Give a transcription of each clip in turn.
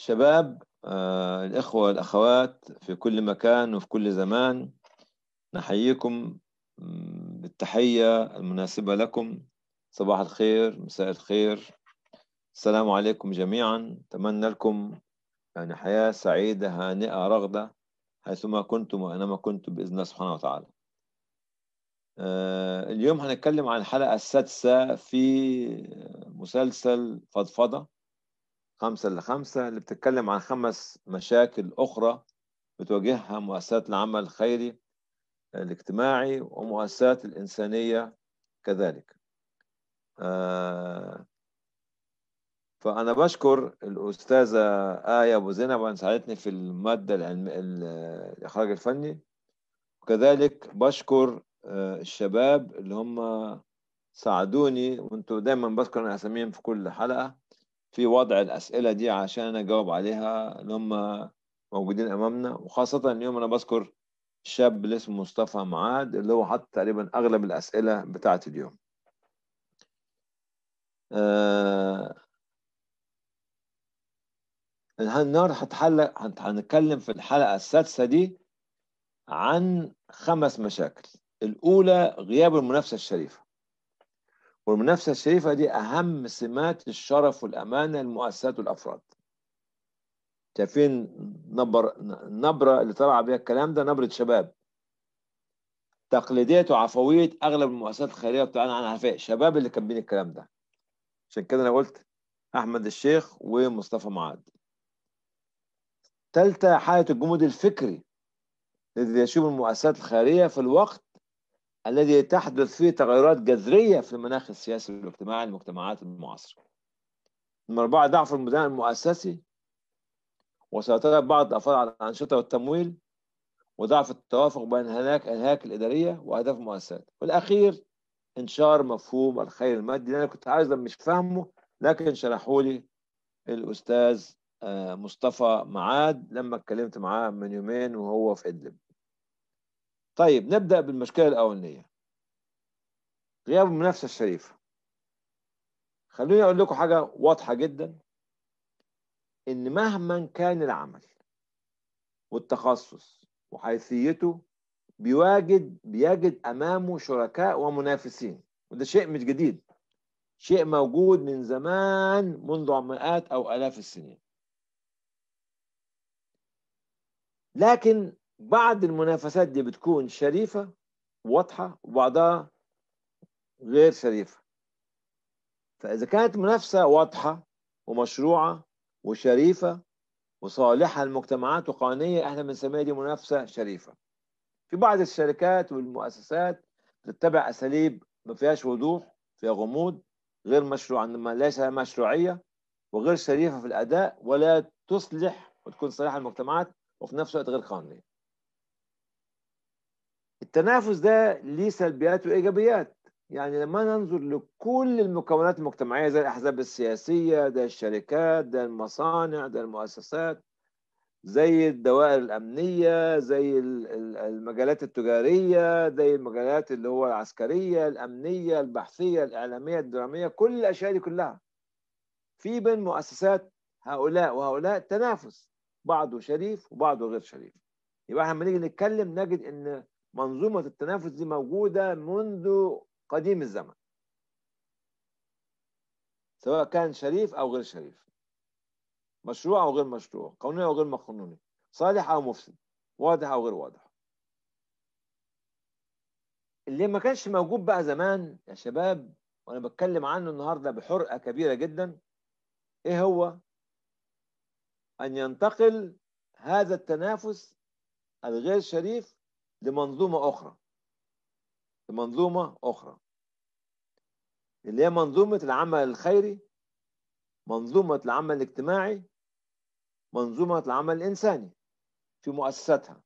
الشباب آه، الإخوة والأخوات في كل مكان وفي كل زمان نحييكم بالتحية المناسبة لكم صباح الخير مساء الخير السلام عليكم جميعا أتمنى لكم يعني حياة سعيدة هانئة رغدة حيثما كنتم وأينما كنتم بإذن الله سبحانه وتعالى آه، اليوم هنتكلم عن الحلقة السادسة في مسلسل فضفضة خمسة لخمسة اللي بتتكلم عن خمس مشاكل أخرى بتواجهها مؤسسات العمل الخيري آه، الاجتماعي ومؤسسات الإنسانية كذلك آه، فأنا بشكر الأستاذة آية أبو زينب أن ساعدتني في المادة العلم... الإخراج الفني وكذلك بشكر آه، الشباب اللي هم ساعدوني وانتوا دايما بذكر أساميهم في كل حلقة في وضع الأسئلة دي عشان أجاوب عليها اللي هم موجودين أمامنا وخاصة اليوم أنا بذكر شاب اللي اسمه مصطفى معاد اللي هو حط تقريبا أغلب الأسئلة بتاعت اليوم آه النهارده هتحلق هنتكلم في الحلقة السادسة دي عن خمس مشاكل الأولى غياب المنافسة الشريفة والمنافسة الشريفة دي أهم سمات الشرف والأمانة للمؤسسات والأفراد شايفين نبر النبرة اللي طلع بيها الكلام ده نبرة شباب تقليدية وعفوية أغلب المؤسسات الخيرية بتاعنا عن عفاء شباب اللي كاتبين الكلام ده عشان كده أنا قلت أحمد الشيخ ومصطفى معاد ثالثة حالة الجمود الفكري الذي يشوب المؤسسات الخيرية في الوقت الذي تحدث فيه تغيرات جذرية في المناخ السياسي والاجتماعي للمجتمعات المعاصرة نمرة أربعة ضعف الميزان المؤسسي وسيطرة بعض الأفراد على الأنشطة والتمويل وضعف التوافق بين هناك الهياكل الإدارية وأهداف المؤسسات والأخير انشار مفهوم الخير المادي انا كنت عايز مش فاهمه لكن شرحه لي الاستاذ آه، مصطفى معاد لما اتكلمت معاه من يومين وهو في ادلب طيب نبدأ بالمشكلة الأولانية غياب المنافسة الشريفة خلوني أقول لكم حاجة واضحة جدا إن مهما كان العمل والتخصص وحيثيته بيواجد بيجد أمامه شركاء ومنافسين وده شيء مش جديد شيء موجود من زمان منذ مئات أو آلاف السنين لكن بعض المنافسات دي بتكون شريفة واضحة وبعضها غير شريفة فإذا كانت منافسة واضحة ومشروعة وشريفة وصالحة للمجتمعات وقانونية احنا بنسميها دي منافسة شريفة في بعض الشركات والمؤسسات تتبع أساليب ما فيهاش وضوح فيها غموض غير مشروع ليس مشروعية وغير شريفة في الأداء ولا تصلح وتكون صالحة للمجتمعات وفي نفس الوقت غير قانونية التنافس ده ليه سلبيات وايجابيات يعني لما ننظر لكل المكونات المجتمعيه زي الاحزاب السياسيه ده الشركات ده المصانع ده المؤسسات زي الدوائر الامنيه زي المجالات التجاريه زي المجالات اللي هو العسكريه الامنيه البحثيه الاعلاميه الدراميه كل الاشياء دي كلها في بين مؤسسات هؤلاء وهؤلاء تنافس بعضه شريف وبعضه غير شريف يبقى احنا لما نيجي نتكلم نجد ان منظومة التنافس دي موجودة منذ قديم الزمن سواء كان شريف أو غير شريف مشروع أو غير مشروع قانوني أو غير قانوني صالح أو مفسد واضح أو غير واضح اللي ما كانش موجود بقى زمان يا شباب وأنا بتكلم عنه النهاردة بحرقة كبيرة جدا إيه هو أن ينتقل هذا التنافس الغير شريف لمنظومة أخرى لمنظومة أخرى اللي هي منظومة العمل الخيري منظومة العمل الاجتماعي منظومة العمل الإنساني في مؤسساتها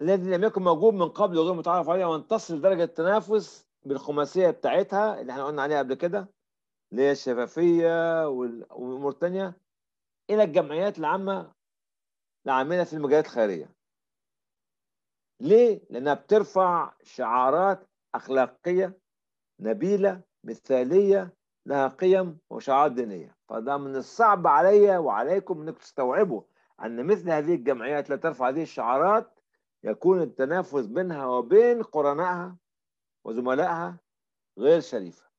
الذي لم يكن موجود من قبل وغير متعارف عليها وان تصل درجة التنافس بالخماسية بتاعتها اللي احنا قلنا عليها قبل كده اللي هي الشفافية والأمور التانية إلى الجمعيات العامة العاملة في المجالات الخيرية ليه؟ لأنها بترفع شعارات أخلاقية نبيلة مثالية لها قيم وشعارات دينية فده من الصعب عليا وعليكم أنكم تستوعبوا أن مثل هذه الجمعيات لا ترفع هذه الشعارات يكون التنافس بينها وبين قرنائها وزملائها غير شريفة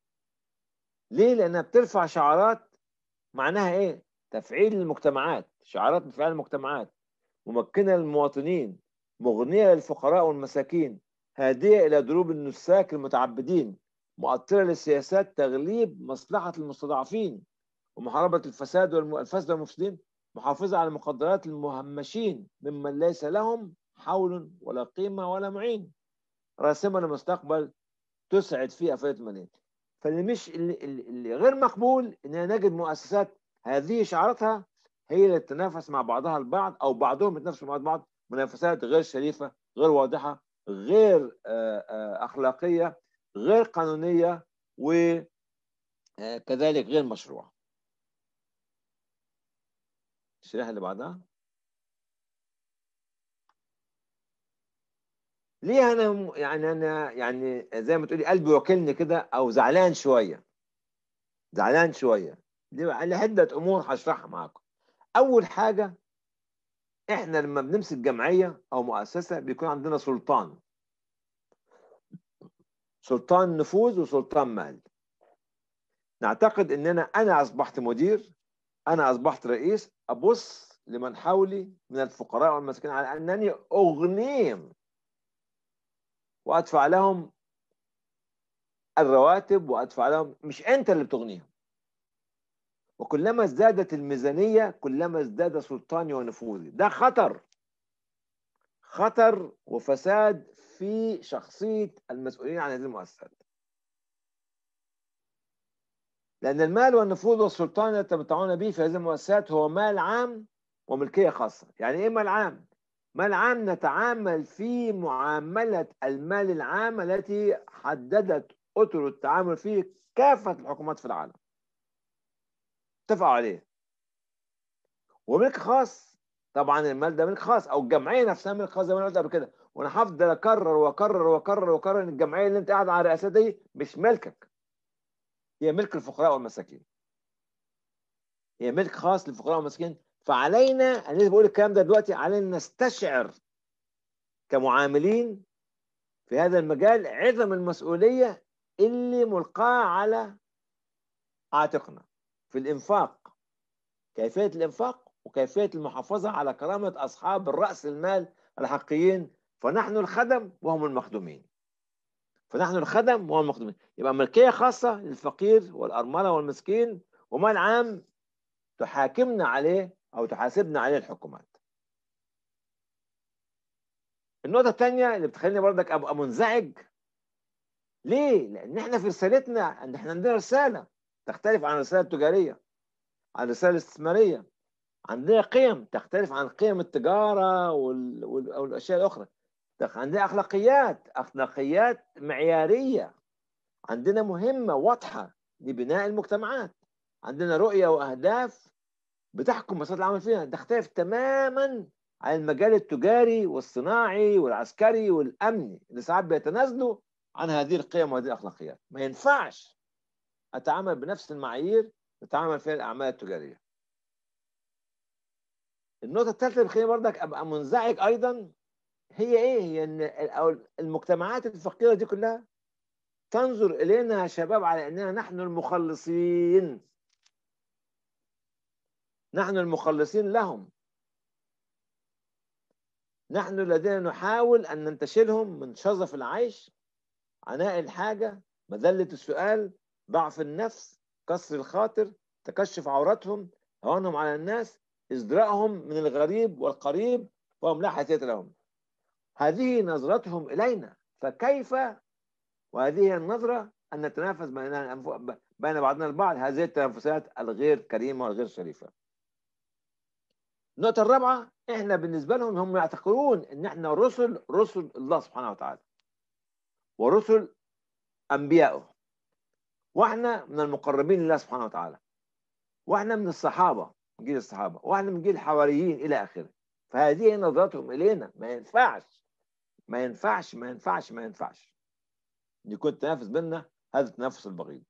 ليه؟ لأنها بترفع شعارات معناها إيه؟ تفعيل المجتمعات شعارات تفعيل المجتمعات ممكنة للمواطنين مغنية للفقراء والمساكين هادية إلى دروب النساك المتعبدين مؤطرة للسياسات تغليب مصلحة المستضعفين ومحاربة الفساد والفسد والمفسدين محافظة على مقدرات المهمشين ممن ليس لهم حول ولا قيمة ولا معين راسمة لمستقبل تسعد فيه أفئدة الملايين فاللي مش اللي غير مقبول ان نجد مؤسسات هذه شعارتها هي اللي تتنافس مع بعضها البعض او بعضهم يتنافسوا مع بعض منافسات غير شريفه غير واضحه غير آه، آه، اخلاقيه غير قانونيه وكذلك آه، غير مشروعه الشريحه اللي بعدها ليه انا يعني انا يعني زي ما تقولي قلبي واكلني كده او زعلان شويه زعلان شويه عدة امور هشرحها معاكم اول حاجه احنا لما بنمسك جمعيه او مؤسسه بيكون عندنا سلطان سلطان نفوذ وسلطان مال نعتقد ان انا انا اصبحت مدير انا اصبحت رئيس ابص لمن حولي من الفقراء والمساكين على انني اغنيهم وادفع لهم الرواتب وادفع لهم مش انت اللي بتغنيهم وكلما ازدادت الميزانية كلما ازداد سلطاني ونفوذي ده خطر خطر وفساد في شخصية المسؤولين عن هذه المؤسسات لأن المال والنفوذ والسلطان اللي يتمتعون به في هذه المؤسسات هو مال عام وملكية خاصة يعني إيه مال عام؟ مال عام نتعامل في معاملة المال العام التي حددت أطر التعامل فيه كافة الحكومات في العالم اتفقوا عليه وملك خاص طبعا المال ده ملك خاص او الجمعيه نفسها ملك خاص زي ما انا قلت قبل كده وانا هفضل اكرر واكرر واكرر واكرر ان الجمعيه اللي انت قاعد على رئاسها دي مش ملكك هي ملك الفقراء والمساكين هي ملك خاص للفقراء والمساكين فعلينا انا بقول الكلام ده دلوقتي علينا نستشعر كمعاملين في هذا المجال عظم المسؤوليه اللي ملقاه على عاتقنا في الإنفاق كيفية الإنفاق وكيفية المحافظة على كرامة أصحاب الرأس المال الحقيقيين فنحن الخدم وهم المخدومين فنحن الخدم وهم المخدومين يبقى ملكية خاصة للفقير والأرملة والمسكين ومال عام تحاكمنا عليه أو تحاسبنا عليه الحكومات النقطة الثانية اللي بتخليني بردك أبقى منزعج ليه؟ لأن احنا في رسالتنا إن احنا عندنا رسالة تختلف عن الرسالة التجارية عن الرسالة الاستثمارية عندنا قيم تختلف عن قيم التجارة وال... وال... والأشياء الأخرى عندنا أخلاقيات أخلاقيات معيارية عندنا مهمة واضحة لبناء المجتمعات عندنا رؤية وأهداف بتحكم مسار العمل فيها تختلف تماما عن المجال التجاري والصناعي والعسكري والأمني اللي ساعات بيتنازلوا عن هذه القيم وهذه الأخلاقيات ما ينفعش اتعامل بنفس المعايير بتعامل فيها الاعمال التجاريه النقطه الثالثه اللي بتخليني برضك ابقى منزعج ايضا هي ايه هي ان المجتمعات الفقيره دي كلها تنظر الينا يا شباب على اننا نحن المخلصين نحن المخلصين لهم نحن الذين نحاول ان ننتشلهم من شظف العيش عناء الحاجه مذله السؤال ضعف النفس كسر الخاطر تكشف عوراتهم هونهم على الناس ازدراءهم من الغريب والقريب وهم لا حيثية لهم هذه نظرتهم إلينا فكيف وهذه النظرة أن نتنافس بين بعضنا البعض هذه التنافسات الغير كريمة والغير شريفة النقطة الرابعة احنا بالنسبة لهم هم يعتقدون ان احنا رسل رسل الله سبحانه وتعالى ورسل انبيائه واحنا من المقربين لله سبحانه وتعالى واحنا من الصحابه من جيل الصحابه واحنا من جيل الحواريين الى اخره فهذه نظرتهم الينا ما ينفعش ما ينفعش ما ينفعش ما ينفعش يكون التنافس بيننا هذا التنافس البغيض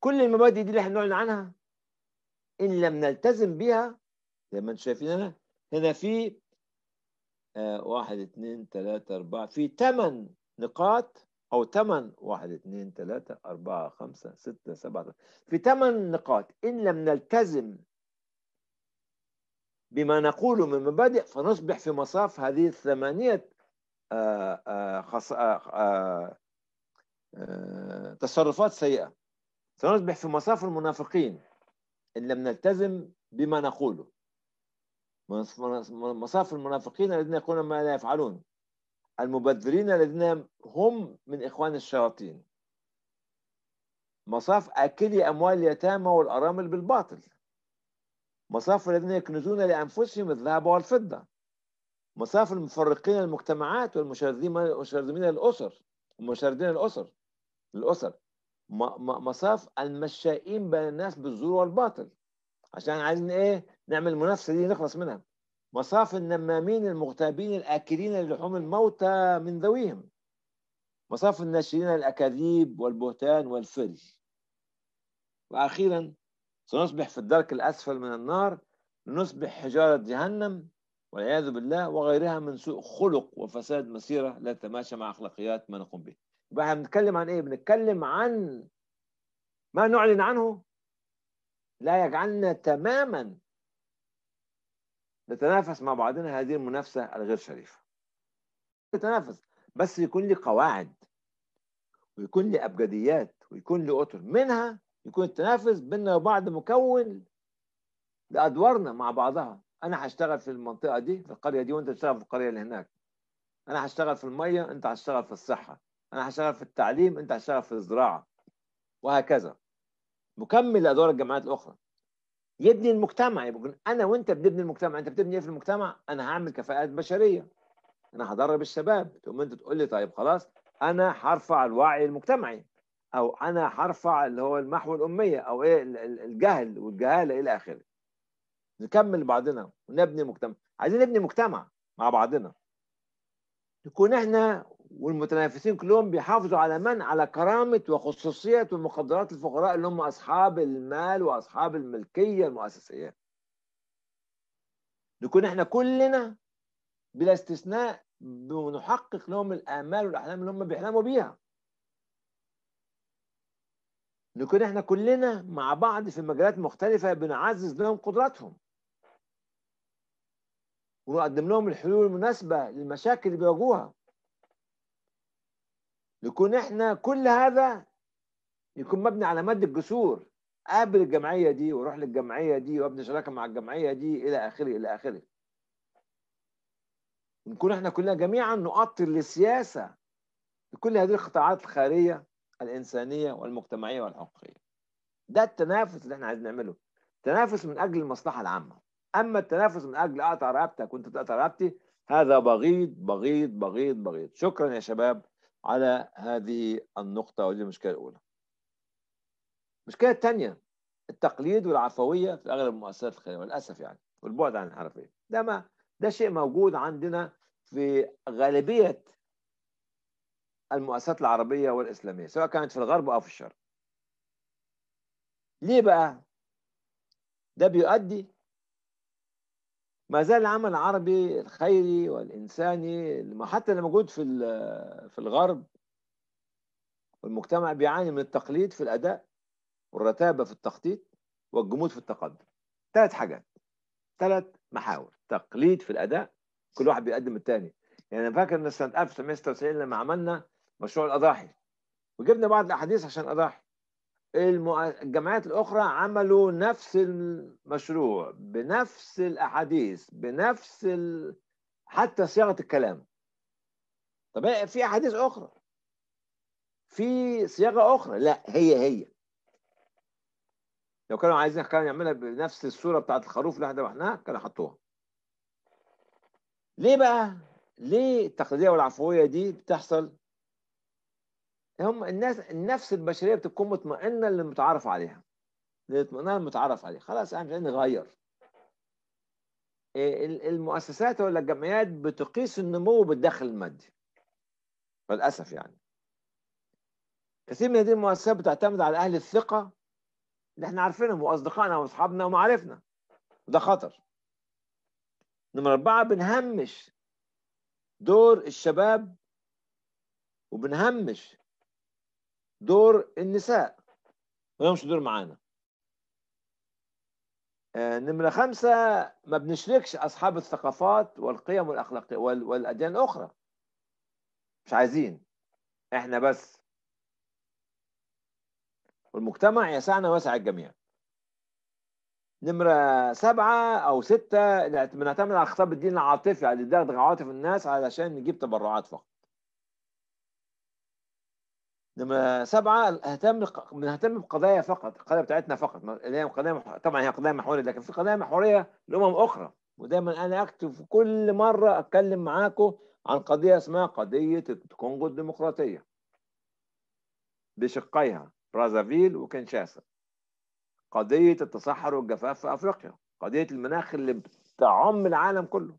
كل المبادئ دي اللي احنا بنعلن عنها ان لم نلتزم بها زي ما انتم شايفين هنا هنا في آه واحد اثنين ثلاثة أربعة في ثمان نقاط أو 8 1 2 3 4 5 6 7 في 8 نقاط إن لم نلتزم بما نقوله من مبادئ فنصبح في مصاف هذه الثمانية آآ آه، آه، خص... آه، تصرفات سيئة سنصبح في مصاف المنافقين إن لم نلتزم بما نقوله مصاف المنافقين الذين يقولون ما لا يفعلون المبذرين الذين هم من إخوان الشياطين مصاف آكلي أموال اليتامى والأرامل بالباطل مصاف الذين يكنزون لأنفسهم الذهب والفضة مصاف المفرقين المجتمعات والمشردين الأسر المشردين الأسر الأسر مصاف المشائين بين الناس بالزور والباطل عشان عايزين إيه نعمل منافسة دي نخلص منها مصاف النمامين المغتابين الآكلين لحوم الموتى من ذويهم مصاف الناشرين الأكاذيب والبهتان والفرج وأخيرا سنصبح في الدرك الأسفل من النار نصبح حجارة جهنم والعياذ بالله وغيرها من سوء خلق وفساد مسيرة لا تتماشى مع أخلاقيات ما نقوم به يبقى احنا بنتكلم عن إيه؟ بنتكلم عن ما نعلن عنه لا يجعلنا تماما نتنافس مع بعضنا هذه المنافسة الغير شريفة نتنافس بس يكون لي قواعد ويكون لي أبجديات ويكون لي أطر منها يكون التنافس بيننا وبعض مكون لأدوارنا مع بعضها أنا هشتغل في المنطقة دي في القرية دي وأنت تشتغل في القرية اللي هناك أنا هشتغل في المية أنت هشتغل في الصحة أنا هشتغل في التعليم أنت هشتغل في الزراعة وهكذا مكمل لأدوار الجامعات الأخرى يبني المجتمع يبقى انا وانت بنبني المجتمع انت بتبني ايه في المجتمع انا هعمل كفاءات بشريه انا هدرب الشباب تقوم انت تقول لي طيب خلاص انا هرفع الوعي المجتمعي او انا هرفع اللي هو المحو الاميه او ايه الجهل والجهاله الى اخره نكمل بعضنا ونبني مجتمع عايزين نبني مجتمع مع بعضنا نكون احنا والمتنافسين كلهم بيحافظوا على من على كرامه وخصوصيه ومقدرات الفقراء اللي هم اصحاب المال واصحاب الملكيه المؤسسيه نكون احنا كلنا بلا استثناء بنحقق لهم الامال والاحلام اللي هم بيحلموا بيها نكون احنا كلنا مع بعض في مجالات مختلفه بنعزز لهم قدراتهم ونقدم لهم الحلول المناسبه للمشاكل اللي بيواجهوها نكون احنا كل هذا يكون مبني على مد الجسور قابل الجمعيه دي واروح للجمعيه دي وابني شراكه مع الجمعيه دي الى اخره الى اخره نكون احنا كلنا جميعا نؤطر للسياسه لكل هذه القطاعات الخاريه الانسانيه والمجتمعيه والحقوقيه ده التنافس اللي احنا عايزين نعمله تنافس من اجل المصلحه العامه اما التنافس من اجل اقطع رقبتك وانت بتقطع رقبتي هذا بغيض بغيض بغيض بغيض شكرا يا شباب على هذه النقطة ودي المشكلة الأولى المشكلة الثانية التقليد والعفوية في أغلب المؤسسات الخيرية للأسف يعني والبعد عن الحرفية ده ما ده شيء موجود عندنا في غالبية المؤسسات العربية والإسلامية سواء كانت في الغرب أو في الشرق ليه بقى؟ ده بيؤدي ما زال العمل العربي الخيري والإنساني حتى اللي موجود في في الغرب والمجتمع بيعاني من التقليد في الأداء والرتابة في التخطيط والجمود في التقدم ثلاث حاجات ثلاث محاور تقليد في الأداء كل واحد بيقدم الثاني يعني أنا فاكر إن سنة 1996 لما عملنا مشروع الأضاحي وجبنا بعض الأحاديث عشان الأضاحي الجمعيات الأخرى عملوا نفس المشروع بنفس الأحاديث بنفس ال... حتى صياغة الكلام طب إيه، في أحاديث أخرى في صياغة أخرى لا هي هي لو كانوا عايزين كانوا يعملها بنفس الصورة بتاعت الخروف اللي احنا لوحناها كانوا حطوها ليه بقى؟ ليه التقليدية والعفوية دي بتحصل هم الناس النفس البشريه بتكون مطمئنه اللي متعارف عليها الاطمئنان المتعارف عليه خلاص احنا يعني عايزين نغير إيه، المؤسسات ولا الجمعيات بتقيس النمو بالدخل المادي للاسف يعني كثير من هذه المؤسسات بتعتمد على اهل الثقه اللي احنا عارفينهم واصدقائنا واصحابنا ومعارفنا ده خطر نمرة أربعة بنهمش دور الشباب وبنهمش دور النساء ما دور معانا آه، نمرة خمسة ما بنشركش أصحاب الثقافات والقيم والأخلاقية والأديان الأخرى مش عايزين إحنا بس والمجتمع يسعنا واسع الجميع نمرة سبعة أو ستة بنعتمد على خطاب الدين العاطفي على دغدغة بندغدغ عواطف الناس علشان نجيب تبرعات فقط نمرة سبعة اهتم بنهتم بقضايا فقط القضايا بتاعتنا فقط اللي هي قضايا طبعا هي قضايا محورية لكن في قضايا محورية لأمم أخرى ودايما أنا أكتب في كل مرة أتكلم معاكم عن قضية اسمها قضية الكونغو الديمقراطية بشقيها برازافيل وكنشاسا قضية التصحر والجفاف في أفريقيا قضية المناخ اللي بتعم العالم كله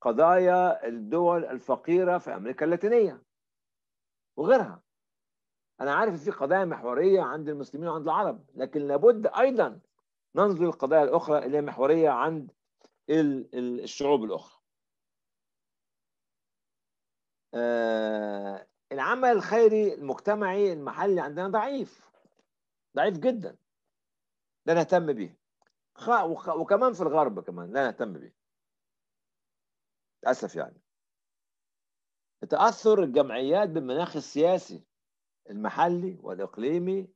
قضايا الدول الفقيرة في أمريكا اللاتينية وغيرها انا عارف في قضايا محوريه عند المسلمين وعند العرب لكن لابد ايضا ننظر للقضايا الاخرى اللي هي محوريه عند الشعوب الاخرى آه، العمل الخيري المجتمعي المحلي عندنا ضعيف ضعيف جدا لا نهتم به وكمان في الغرب كمان لا نهتم به للاسف يعني تاثر الجمعيات بالمناخ السياسي المحلي والاقليمي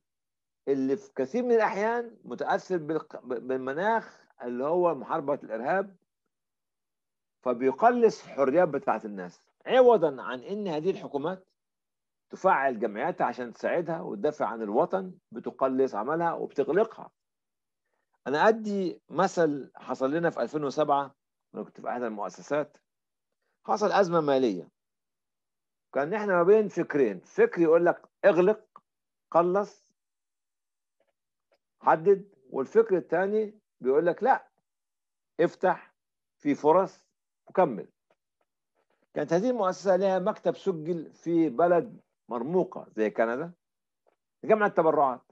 اللي في كثير من الاحيان متاثر بالمناخ اللي هو محاربه الارهاب فبيقلص الحريات بتاعت الناس عوضا عن ان هذه الحكومات تفعل جمعياتها عشان تساعدها وتدافع عن الوطن بتقلص عملها وبتغلقها انا ادي مثل حصل لنا في 2007 كنت في احد المؤسسات حصل ازمه ماليه كان نحن ما بين فكرين فكر يقول لك اغلق قلص حدد والفكر الثاني بيقول لك لا افتح في فرص وكمل كانت هذه المؤسسة لها مكتب سجل في بلد مرموقة زي كندا جمع التبرعات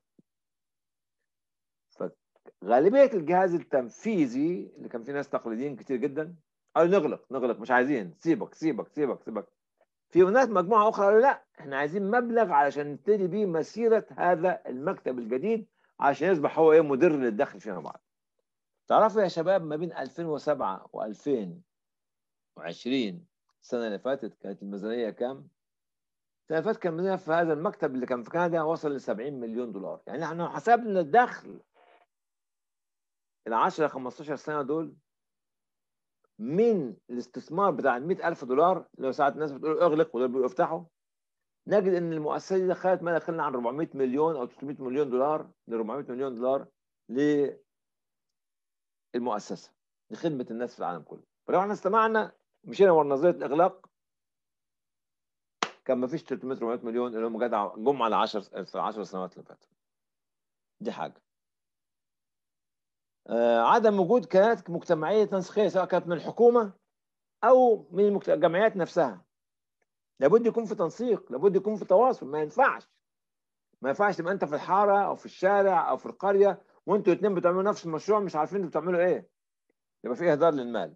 فغالبية الجهاز التنفيذي اللي كان فيه ناس تقليديين كتير جدا قالوا نغلق نغلق مش عايزين سيبك سيبك سيبك سيبك في هناك مجموعه اخرى قالوا لا احنا عايزين مبلغ علشان نبتدي بيه مسيره هذا المكتب الجديد عشان يصبح هو ايه مدر للدخل فيما بعد. تعرفوا يا شباب ما بين 2007 و2020 السنه اللي فاتت كانت الميزانيه كام؟ السنه اللي فاتت كان الميزانيه في هذا المكتب اللي كان في كندا وصل ل 70 مليون دولار، يعني احنا حسبنا الدخل ال 10 15 سنه دول من الاستثمار بتاع ال 100000 دولار لو ساعات الناس بتقول اغلق ودول افتحوا نجد ان المؤسسه دي دخلت ما دخلنا عن 400 مليون او 300 مليون دولار ل 400 مليون دولار للمؤسسه لخدمه الناس في العالم كله فلو احنا استمعنا مشينا ورا نظريه الاغلاق كان ما فيش 300 400 مليون اللي هم جدعوا جم على 10 في 10 سنوات اللي فاتوا دي حاجه آه، عدم وجود كيانات مجتمعيه تنسيقيه سواء كانت من الحكومه او من الجمعيات نفسها لابد يكون في تنسيق لابد يكون في تواصل ما ينفعش ما ينفعش تبقى انت في الحاره او في الشارع او في القريه وانتوا الاثنين بتعملوا نفس المشروع مش عارفين انتوا بتعملوا ايه يبقى في اهدار للمال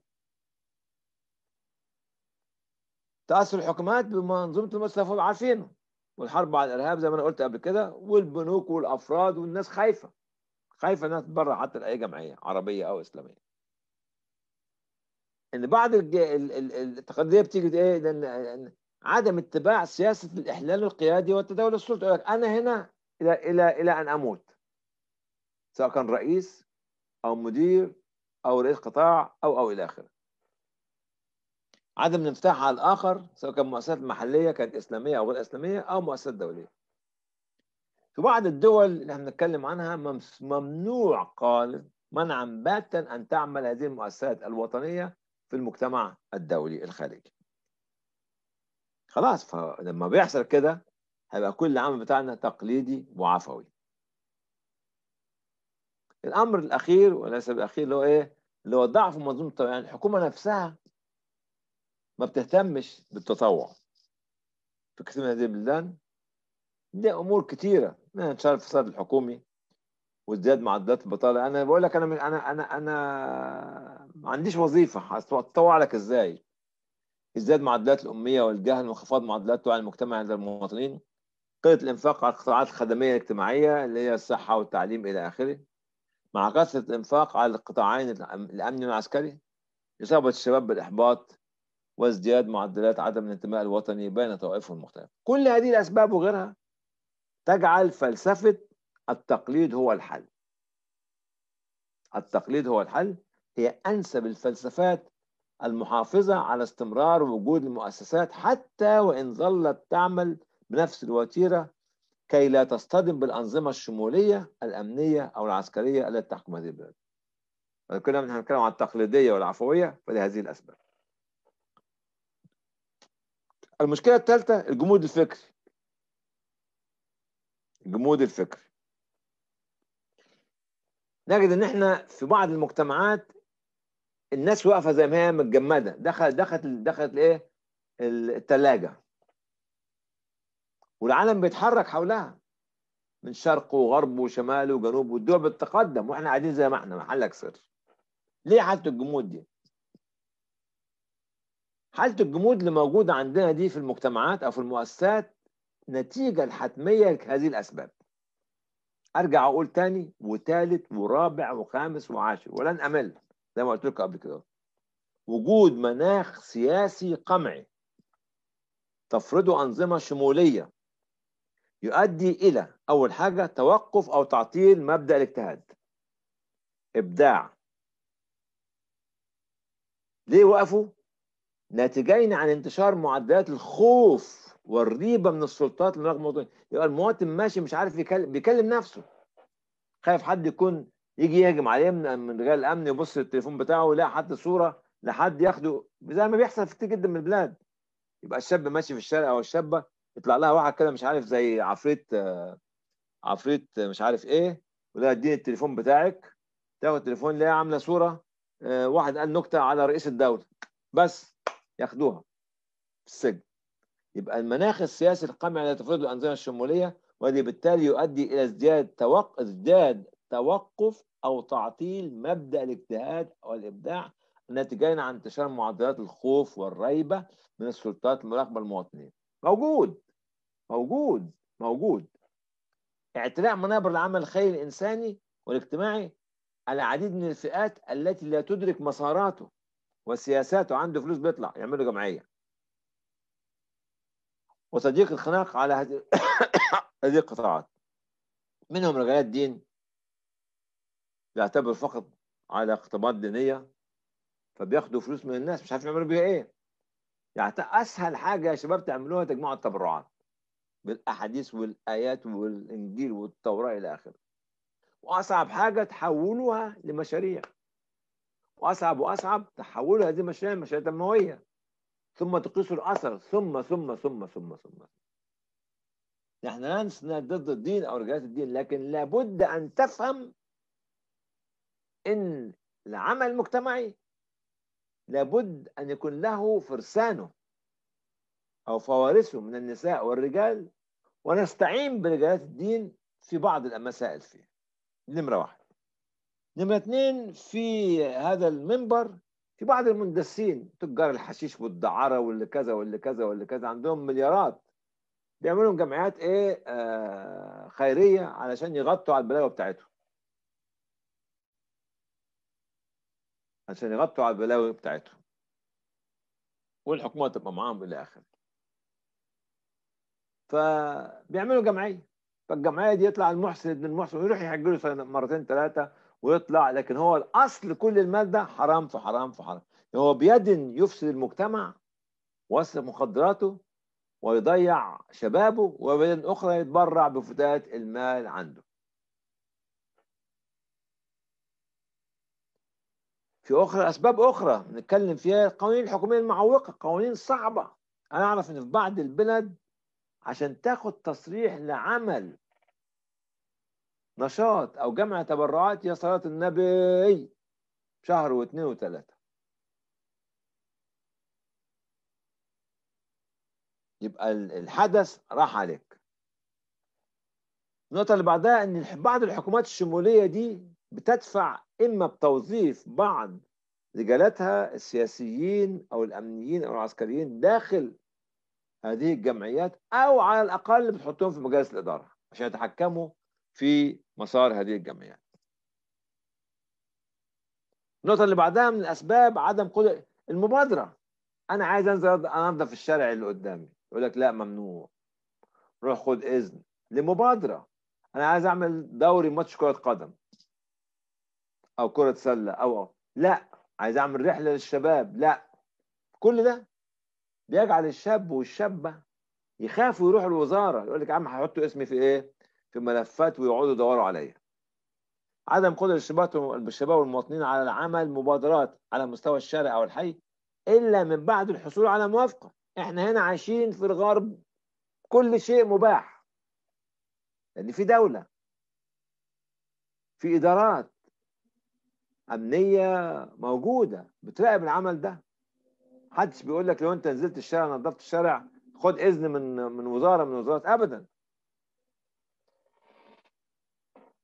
تاثر الحكومات بمنظومه المصرف عارفينه والحرب على الارهاب زي ما انا قلت قبل كده والبنوك والافراد والناس خايفه خايفه انها تتبرع حتى لاي جمعيه عربيه او اسلاميه ان بعض التقديريه بتيجي ايه لان عدم اتباع سياسه الاحلال القيادي والتداول السلطه يقول لك انا هنا الى الى الى ان اموت سواء كان رئيس او مدير او رئيس قطاع او او الى اخره عدم الانفتاح على الاخر سواء كان مؤسسات محليه كانت اسلاميه او غير اسلاميه او مؤسسات دوليه في بعض الدول اللي احنا بنتكلم عنها ممنوع قال منعا باتا أن تعمل هذه المؤسسات الوطنية في المجتمع الدولي الخارجي خلاص فلما بيحصل كده هيبقى كل العمل بتاعنا تقليدي وعفوي الامر الاخير وليس الاخير اللي هو ايه اللي هو ضعف منظومه التطوع يعني الحكومه نفسها ما بتهتمش بالتطوع في كثير من هذه البلدان دي امور كتيره من انتشار الفساد الحكومي وازدياد معدلات البطاله انا بقول لك انا من انا انا انا ما عنديش وظيفه اتطوع لك ازاي ازدياد معدلات الاميه والجهل وانخفاض معدلات وعي المجتمع عند المواطنين قله الانفاق على القطاعات الخدميه الاجتماعيه اللي هي الصحه والتعليم الى اخره مع كثره الانفاق على القطاعين الامني والعسكري اصابه الشباب بالاحباط وازدياد معدلات عدم الانتماء الوطني بين طوائفهم المختلفه كل هذه الاسباب وغيرها تجعل فلسفة التقليد هو الحل التقليد هو الحل هي أنسب الفلسفات المحافظة على استمرار وجود المؤسسات حتى وإن ظلت تعمل بنفس الوتيرة كي لا تصطدم بالأنظمة الشمولية الأمنية أو العسكرية التي تحكم هذه البلاد كنا هنتكلم عن التقليدية والعفوية فلهذه الأسباب المشكلة الثالثة الجمود الفكري جمود الفكر نجد ان احنا في بعض المجتمعات الناس واقفه زي ما هي متجمده دخلت دخلت دخلت الايه الثلاجه والعالم بيتحرك حولها من شرق وغرب وشمال وجنوب والدول بتتقدم واحنا قاعدين زي ما احنا محلك سر ليه حاله الجمود دي حاله الجمود اللي موجوده عندنا دي في المجتمعات او في المؤسسات نتيجة الحتمية لهذه الأسباب أرجع أقول تاني وتالت ورابع وخامس وعاشر ولن أمل زي ما قلت لكم قبل كده وجود مناخ سياسي قمعي تفرضه أنظمة شمولية يؤدي إلى أول حاجة توقف أو تعطيل مبدأ الاجتهاد إبداع ليه وقفوا؟ ناتجين عن انتشار معدلات الخوف والريبه من السلطات لمراقبه المواطنين يبقى المواطن ماشي مش عارف يكلم بيكلم نفسه خايف حد يكون يجي يهجم عليه من من رجال الامن يبص التليفون بتاعه ويلاقي حد صوره لحد ياخده زي ما بيحصل في كتير جدا من البلاد يبقى الشاب ماشي في الشارع او الشابه يطلع لها واحد كده مش عارف زي عفريت عفريت مش عارف ايه ولا اديني التليفون بتاعك تاخد التليفون ليها عامله صوره آه، واحد قال نكته على رئيس الدوله بس ياخدوها في السجن يبقى المناخ السياسي القمع لا تفرضه الأنظمة الشمولية والذي بالتالي يؤدي إلى ازدياد توق... ازدياد توقف أو تعطيل مبدأ الاجتهاد والإبداع ناتجين عن انتشار معدلات الخوف والريبة من السلطات المراقبة المواطنين موجود موجود موجود اعتلاء منابر العمل الخيري الإنساني والاجتماعي على من الفئات التي لا تدرك مساراته وسياساته عنده فلوس بيطلع يعملوا جمعية وتضييق الخناق على هذه هذه القطاعات منهم رجال الدين يعتبر فقط على خطابات دينية فبياخدوا فلوس من الناس مش عارف يعملوا بيها ايه يعني اسهل حاجة يا شباب تعملوها تجمعوا التبرعات بالاحاديث والايات والانجيل والتوراة الى اخره واصعب حاجة تحولوها لمشاريع واصعب واصعب تحولوا هذه المشاريع لمشاريع تنموية ثم تقيس الاثر ثم ثم ثم ثم ثم نحن لا لسنا ضد الدين او رجالات الدين لكن لابد ان تفهم ان العمل المجتمعي لابد ان يكون له فرسانه او فوارسه من النساء والرجال ونستعين برجالات الدين في بعض المسائل فيه نمره واحد نمره اثنين في هذا المنبر في بعض المندسين تجار الحشيش والدعاره واللي كذا واللي كذا واللي كذا عندهم مليارات بيعملوا لهم جمعيات ايه آه خيريه علشان يغطوا على البلاوي بتاعتهم عشان يغطوا على البلاوي بتاعتهم والحكومه تبقى معاهم الى اخره فبيعملوا جمعيه فالجمعيه دي يطلع المحسن ابن المحسن ويروح يحج له مرتين ثلاثه ويطلع لكن هو الاصل كل المال ده حرام في حرام في حرام يعني هو بيد يفسد المجتمع وصل مخدراته ويضيع شبابه وبيد اخرى يتبرع بفتات المال عنده في اخرى اسباب اخرى نتكلم فيها القوانين الحكوميه المعوقه قوانين صعبه انا اعرف ان في بعض البلد عشان تاخد تصريح لعمل نشاط أو جمع تبرعات يا صلاة النبي شهر واثنين وثلاثة يبقى الحدث راح عليك النقطة اللي بعدها إن بعض الحكومات الشمولية دي بتدفع إما بتوظيف بعض رجالاتها السياسيين أو الأمنيين أو العسكريين داخل هذه الجمعيات أو على الأقل بتحطهم في مجالس الإدارة عشان يتحكموا في مسار هذه الجمعيات النقطة اللي بعدها من الأسباب عدم قدرة المبادرة أنا عايز أنزل أنظف الشارع اللي قدامي يقول لك لا ممنوع روح خد إذن لمبادرة أنا عايز أعمل دوري ماتش كرة قدم أو كرة سلة أو أو لا عايز أعمل رحلة للشباب لا كل ده بيجعل الشاب والشابة يخافوا يروحوا الوزارة يقول لك يا عم هحطوا اسمي في إيه؟ في ملفات ويقعدوا يدوروا عليا عدم قدرة الشباب والمواطنين على العمل مبادرات على مستوى الشارع أو الحي إلا من بعد الحصول على موافقة إحنا هنا عايشين في الغرب كل شيء مباح لأن يعني في دولة في إدارات أمنية موجودة بتراقب العمل ده حدش بيقول لك لو أنت نزلت الشارع نظفت الشارع خد إذن من من وزارة من وزارات أبدا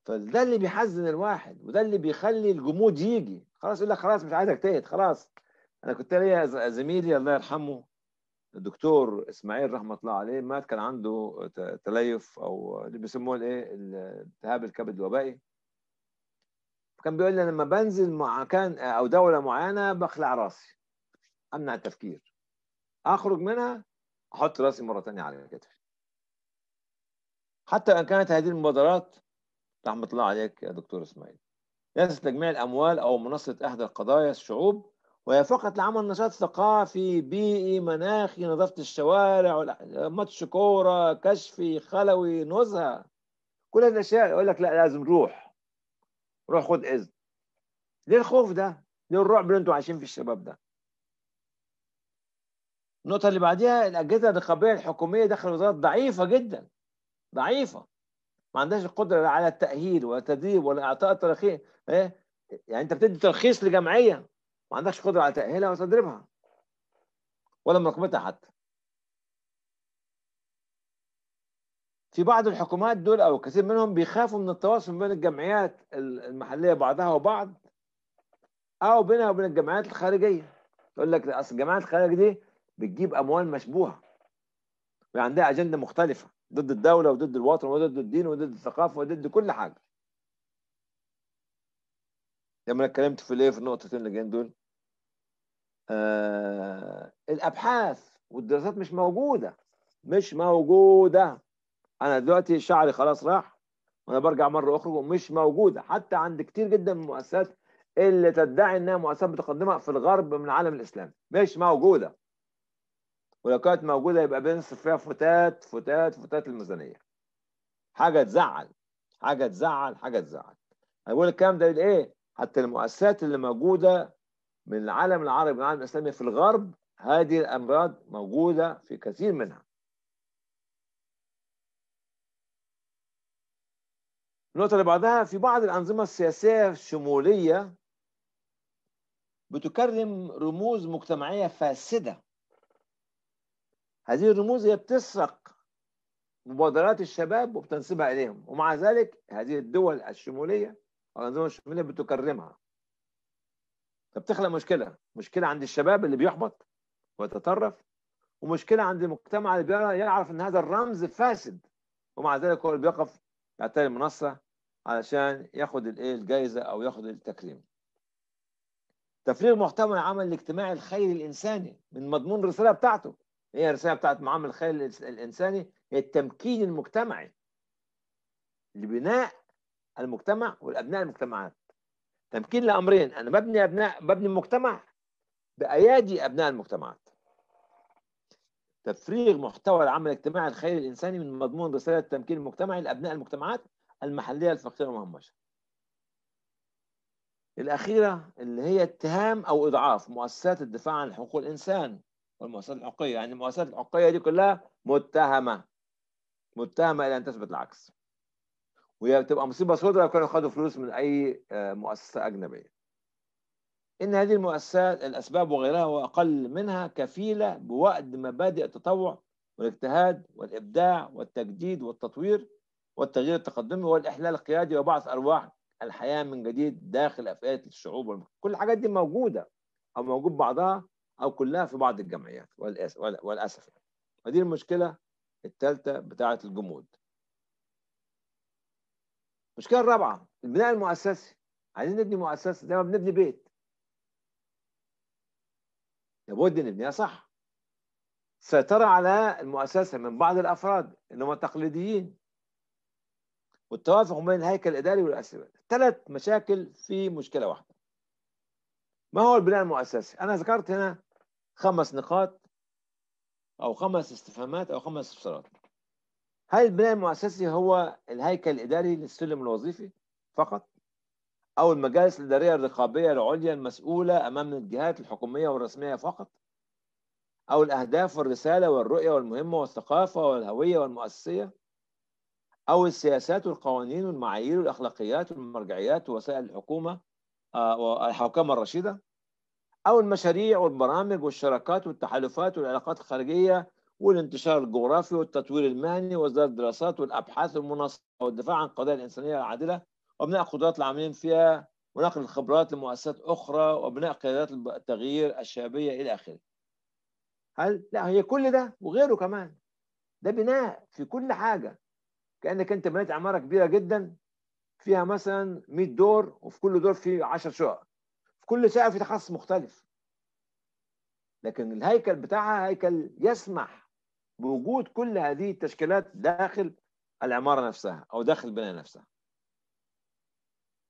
فده اللي بيحزن الواحد وده اللي بيخلي الجمود يجي خلاص يقول لك خلاص مش عايز اجتهد خلاص انا كنت ليا زميلي الله يرحمه الدكتور اسماعيل رحمه الله عليه مات كان عنده تليف او اللي بيسموه الايه التهاب الكبد الوبائي كان بيقول لي لما بنزل مع كان او دوله معينه بخلع راسي امنع التفكير اخرج منها احط راسي مره ثانيه على كتفي حتى ان كانت هذه المبادرات رحمة الله عليك يا دكتور إسماعيل ليست تجميع الأموال أو منصة إحدى القضايا الشعوب وهي فقط لعمل نشاط ثقافي بيئي مناخي نظافة الشوارع ماتش كورة كشفي خلوي نزهة كل هذه الأشياء يقول لك لا لازم روح روح خد إذن ليه الخوف ده؟ ليه الرعب اللي أنتم عايشين فيه الشباب ده؟ النقطة اللي بعديها الأجهزة الرقابية الحكومية داخل الوزارات ضعيفة جدا ضعيفة ما عندهاش القدره على التاهيل والتدريب والاعطاء ولا اعطاء التراخيص ايه يعني انت بتدي ترخيص لجمعيه ما عندكش قدره على تاهيلها وتدريبها ولا مراقبتها حتى في بعض الحكومات دول او كثير منهم بيخافوا من التواصل بين الجمعيات المحليه بعضها وبعض او بينها وبين الجمعيات الخارجيه يقول لك اصل الجمعيات الخارجيه دي بتجيب اموال مشبوهه وعندها اجنده مختلفه ضد الدولة وضد الوطن وضد الدين وضد الثقافة وضد كل حاجة لما انا اتكلمت في الايه في النقطتين اللي جايين دول آه الابحاث والدراسات مش موجوده مش موجوده انا دلوقتي شعري خلاص راح وانا برجع مره اخرى ومش موجوده حتى عند كتير جدا من المؤسسات اللي تدعي انها مؤسسات متقدمه في الغرب من العالم الاسلامي مش موجوده ولو كانت موجوده يبقى بنصرف فيها فتات فتات فتات الميزانيه حاجه تزعل حاجه تزعل حاجه تزعل انا بقول الكلام ده ليه حتى المؤسسات اللي موجوده من العالم العربي والعالم الاسلامي في الغرب هذه الامراض موجوده في كثير منها النقطة اللي بعدها في بعض الأنظمة السياسية الشمولية بتكرم رموز مجتمعية فاسدة هذه الرموز هي بتسرق مبادرات الشباب وبتنسبها إليهم ومع ذلك هذه الدول الشمولية الأنظمة الشمولية بتكرمها فبتخلق مشكلة مشكلة عند الشباب اللي بيحبط ويتطرف ومشكلة عند المجتمع اللي يعرف إن هذا الرمز فاسد ومع ذلك هو اللي بيقف يعتلي المنصة علشان ياخد الايه الجائزة أو ياخد التكريم تفريغ محتوى العمل الاجتماعي الخيري الإنساني من مضمون الرسالة بتاعته هي الرساله بتاعت معامل الخيال الانساني هي التمكين المجتمعي لبناء المجتمع والابناء المجتمعات تمكين لامرين انا ببني ابناء ببني المجتمع بايادي ابناء المجتمعات تفريغ محتوى العمل الاجتماعي الخيري الانساني من مضمون رساله التمكين المجتمعي لابناء المجتمعات المحليه الفقيره والمهمشه الأخيرة اللي هي اتهام أو إضعاف مؤسسات الدفاع عن حقوق الإنسان والمؤسسات الحقوقيه يعني المؤسسات الحقوقيه دي كلها متهمه متهمه الى ان تثبت العكس وهي بتبقى مصيبه صدرة لو كانوا خدوا فلوس من اي آه، مؤسسه اجنبيه ان هذه المؤسسات الاسباب وغيرها واقل منها كفيله بوأد مبادئ التطوع والاجتهاد والابداع والتجديد والتطوير والتغيير التقدمي والاحلال القيادي وبعث ارواح الحياه من جديد داخل افئده الشعوب كل الحاجات دي موجوده او موجود بعضها أو كلها في بعض الجمعيات وللاسف والأسف يعني فدي المشكلة الثالثة بتاعة الجمود المشكلة الرابعة البناء المؤسسي عايزين نبني مؤسسة زي ما بنبني بيت لابد نبنيها صح السيطره على المؤسسة من بعض الأفراد هم تقليديين والتوافق بين الهيكل الإداري والأسرة ثلاث مشاكل في مشكلة واحدة ما هو البناء المؤسسي أنا ذكرت هنا خمس نقاط أو خمس استفهامات أو خمس استفسارات هل البناء المؤسسي هو الهيكل الإداري للسلم الوظيفي فقط أو المجالس الإدارية الرقابية العليا المسؤولة أمام الجهات الحكومية والرسمية فقط أو الأهداف والرسالة والرؤية والمهمة والثقافة والهوية والمؤسسية أو السياسات والقوانين والمعايير والأخلاقيات والمرجعيات ووسائل الحكومة آه، والحوكمة الرشيدة أو المشاريع والبرامج والشراكات والتحالفات والعلاقات الخارجية والانتشار الجغرافي والتطوير المهني وزارة الدراسات والأبحاث والمناصفة والدفاع عن القضايا الإنسانية العادلة وبناء قدرات العاملين فيها ونقل الخبرات لمؤسسات أخرى وبناء قيادات التغيير الشعبية إلى آخره. هل لا هي كل ده وغيره كمان ده بناء في كل حاجة كأنك أنت بنيت عمارة كبيرة جدا فيها مثلا 100 دور وفي كل دور فيه 10 شقق كل ساعه في تخصص مختلف لكن الهيكل بتاعها هيكل يسمح بوجود كل هذه التشكيلات داخل العماره نفسها او داخل البناء نفسها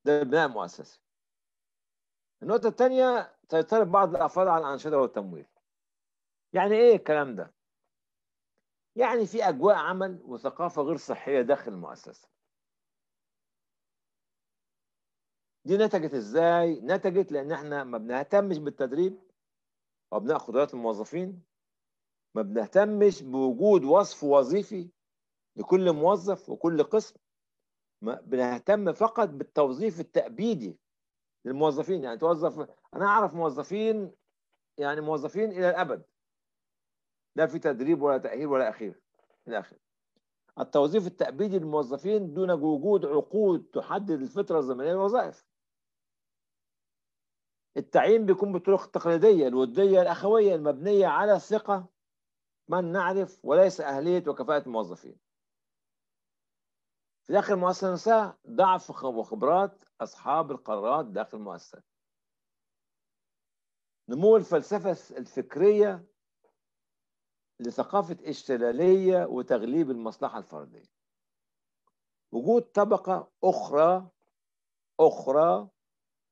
ده بناء مؤسسي النقطة الثانية تطلب بعض الأفراد على الأنشطة والتمويل يعني إيه الكلام ده؟ يعني في أجواء عمل وثقافة غير صحية داخل المؤسسة دي نتجت ازاي؟ نتجت لان احنا ما بنهتمش بالتدريب وابناء قدرات الموظفين ما بنهتمش بوجود وصف وظيفي لكل موظف وكل قسم ما بنهتم فقط بالتوظيف التأبيدي للموظفين يعني توظف انا اعرف موظفين يعني موظفين الى الابد لا في تدريب ولا تأهيل ولا أخير الى اخره التوظيف التأبيدي للموظفين دون وجود عقود تحدد الفترة الزمنية للوظائف التعيين بيكون بالطرق التقليدية الودية الأخوية المبنية على الثقة من نعرف وليس أهلية وكفاءة الموظفين في داخل المؤسسة نفسها ضعف وخبرات أصحاب القرارات داخل المؤسسة نمو الفلسفة الفكرية لثقافة اشتلالية وتغليب المصلحة الفردية وجود طبقة أخرى أخرى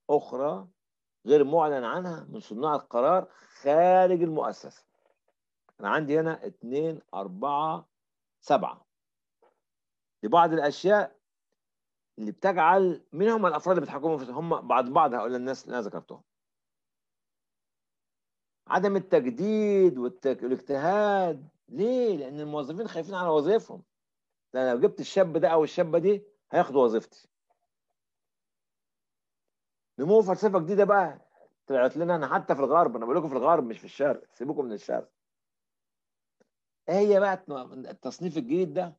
أخرى غير معلن عنها من صناع القرار خارج المؤسسة أنا عندي هنا اتنين أربعة سبعة لبعض الأشياء اللي بتجعل مين هم الأفراد اللي بيتحكموا في هم بعد بعض هقول الناس اللي أنا ذكرتهم عدم التجديد والاجتهاد ليه؟ لأن الموظفين خايفين على وظيفهم لأن لو جبت الشاب ده أو الشابة دي هياخدوا وظيفتي نمو فلسفه جديده بقى طلعت لنا انا حتى في الغرب انا بقول لكم في الغرب مش في الشرق سيبوكم من الشرق ايه هي بقى التصنيف الجديد ده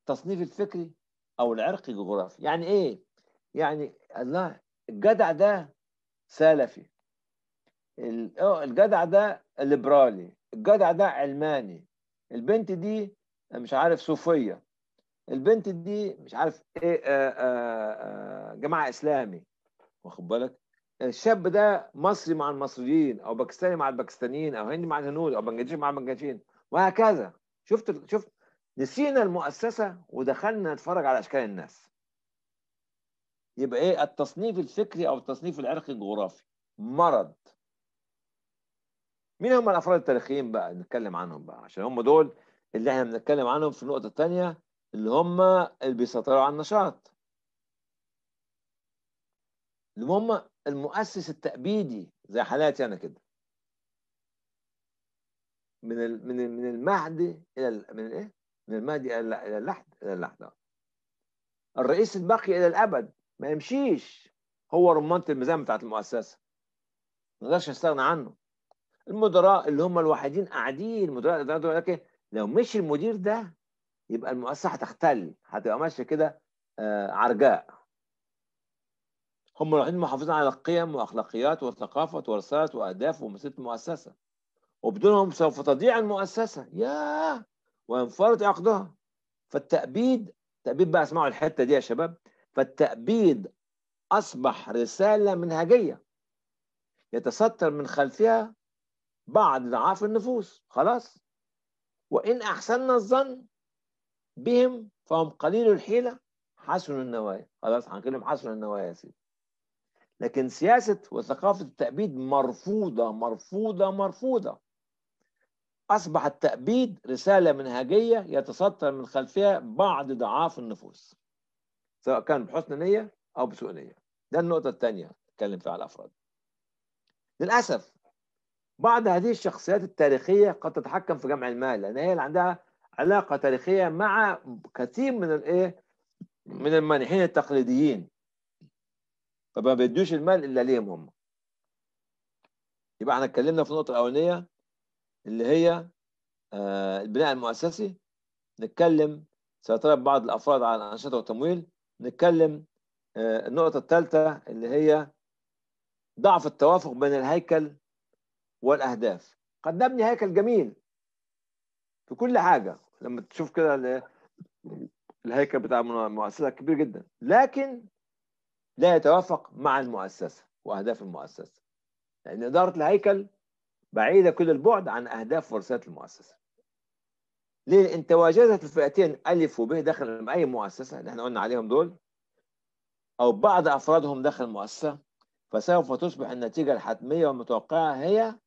التصنيف الفكري او العرقي الجغرافي يعني ايه يعني الله الجدع ده سلفي الجدع ده ليبرالي الجدع ده علماني البنت دي مش عارف صوفيه البنت دي مش عارف ايه آآ آه، آآ آه، آه، جماعه اسلامي واخد بالك الشاب ده مصري مع المصريين او باكستاني مع الباكستانيين او هندي مع الهنود او بنجلاديشي مع البنجلاديشيين وهكذا شفت شفت نسينا المؤسسه ودخلنا نتفرج على اشكال الناس يبقى ايه التصنيف الفكري او التصنيف العرقي الجغرافي مرض مين هم الافراد التاريخيين بقى نتكلم عنهم بقى عشان هم دول اللي احنا بنتكلم عنهم في النقطه الثانيه اللي هم اللي بيسيطروا على النشاط اللي هم المؤسس التأبيدي زي حالاتي أنا كده من من من المهد إلى من إيه؟ من المهد إلى اللحد إلى اللحد الرئيس الباقي إلى الأبد ما يمشيش هو رمانة الميزان بتاعت المؤسسة ما نقدرش استغنى عنه المدراء اللي هم الوحيدين قاعدين المدراء دول لكن لو مشي المدير ده يبقى المؤسسه هتختل هتبقى ماشيه كده آه، عرجاء هم رايحين محافظين على القيم واخلاقيات وثقافه ورسالة واهداف ومسيره المؤسسه وبدونهم سوف تضيع المؤسسه ياه وينفرط عقدها فالتأبيد تأبيد بقى اسمعوا الحتة دي يا شباب فالتأبيد أصبح رسالة منهجية يتستر من خلفها بعض ضعاف النفوس خلاص وإن أحسننا الظن بهم فهم قليل الحيلة حسن النوايا خلاص هنكلم حسن النوايا يا سيدي لكن سياسة وثقافة التأبيد مرفوضة مرفوضة مرفوضة أصبح التأبيد رسالة منهجية يتستر من خلفها بعض ضعاف النفوس سواء كان بحسن نية أو بسوء نية ده النقطة الثانية اتكلم فيها على الأفراد للأسف بعض هذه الشخصيات التاريخية قد تتحكم في جمع المال لأن هي اللي عندها علاقة تاريخية مع كثير من الإيه من المانحين التقليديين فما بيدوش المال الا ليهم هم يبقى احنا اتكلمنا في النقطه الاولانيه اللي هي آه، البناء المؤسسي نتكلم سيطره بعض الافراد على الانشطه والتمويل نتكلم آه، النقطه الثالثه اللي هي ضعف التوافق بين الهيكل والاهداف قد نبني هيكل جميل في كل حاجه لما تشوف كده الهيكل بتاع المؤسسه كبير جدا لكن لا يتوافق مع المؤسسة وأهداف المؤسسة لأن إدارة الهيكل بعيدة كل البعد عن أهداف ورسالة المؤسسة ليه؟ لأن تواجدت الفئتين ألف وب داخل أي مؤسسة اللي احنا قلنا عليهم دول أو بعض أفرادهم داخل المؤسسة فسوف تصبح النتيجة الحتمية والمتوقعة هي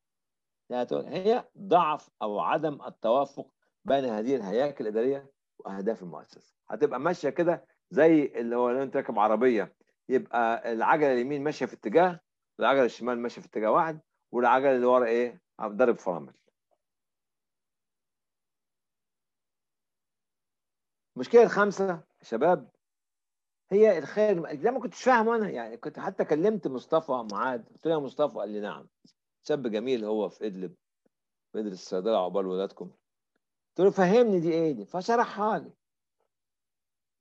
هي ضعف أو عدم التوافق بين هذه الهياكل الإدارية وأهداف المؤسسة هتبقى ماشية كده زي اللي هو لو انت راكب عربية يبقى العجله اليمين ماشيه في اتجاه العجله الشمال ماشيه في اتجاه واحد والعجله اللي ورا ايه هتضرب فرامل المشكله الخامسه يا شباب هي الخير ده ما كنتش فاهمه انا يعني كنت حتى كلمت مصطفى معاد قلت له يا مصطفى قال لي نعم شاب جميل هو في ادلب بيدرس الصيدله عقبال ولادكم قلت له فهمني دي ايه دي فشرحها لي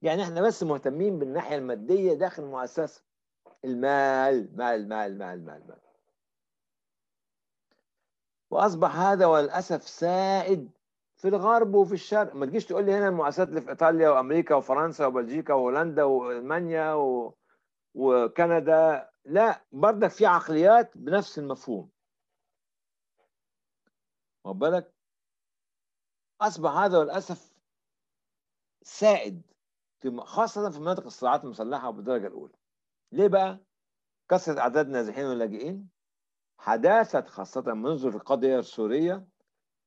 يعني احنا بس مهتمين بالناحيه الماديه داخل المؤسسه المال مال مال مال مال مال واصبح هذا وللاسف سائد في الغرب وفي الشرق ما تجيش تقول لي هنا المؤسسات اللي في ايطاليا وامريكا وفرنسا وبلجيكا وهولندا والمانيا و... وكندا لا برضك في عقليات بنفس المفهوم واخد بالك اصبح هذا للاسف سائد خاصة في مناطق الصراعات المسلحة وبالدرجة الأولى. ليه بقى؟ كثرة أعداد النازحين واللاجئين حداثة خاصة منذ القضية السورية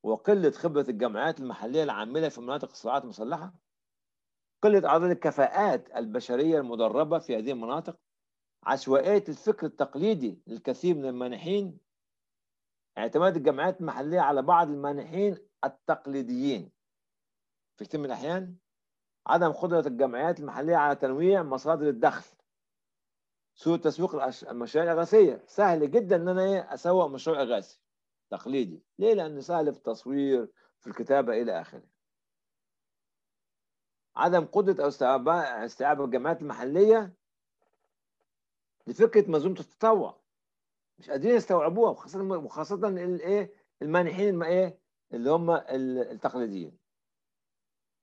وقلة خبرة الجمعيات المحلية العاملة في مناطق الصراعات المسلحة قلة أعداد الكفاءات البشرية المدربة في هذه المناطق عشوائية الفكر التقليدي للكثير من المانحين اعتماد الجمعيات المحلية على بعض المانحين التقليديين في كثير من الأحيان عدم قدرة الجمعيات المحلية على تنويع مصادر الدخل سوء تسويق المشاريع الإغاثية سهل جدا إن أنا إيه أسوق مشروع إغاثي تقليدي ليه؟ لأنه سهل في التصوير في الكتابة إلى آخره عدم قدرة أو استيعاب الجمعيات المحلية لفكرة منظومة التطوع مش قادرين يستوعبوها وخاصة وخاصة الإيه المانحين إيه اللي هم التقليديين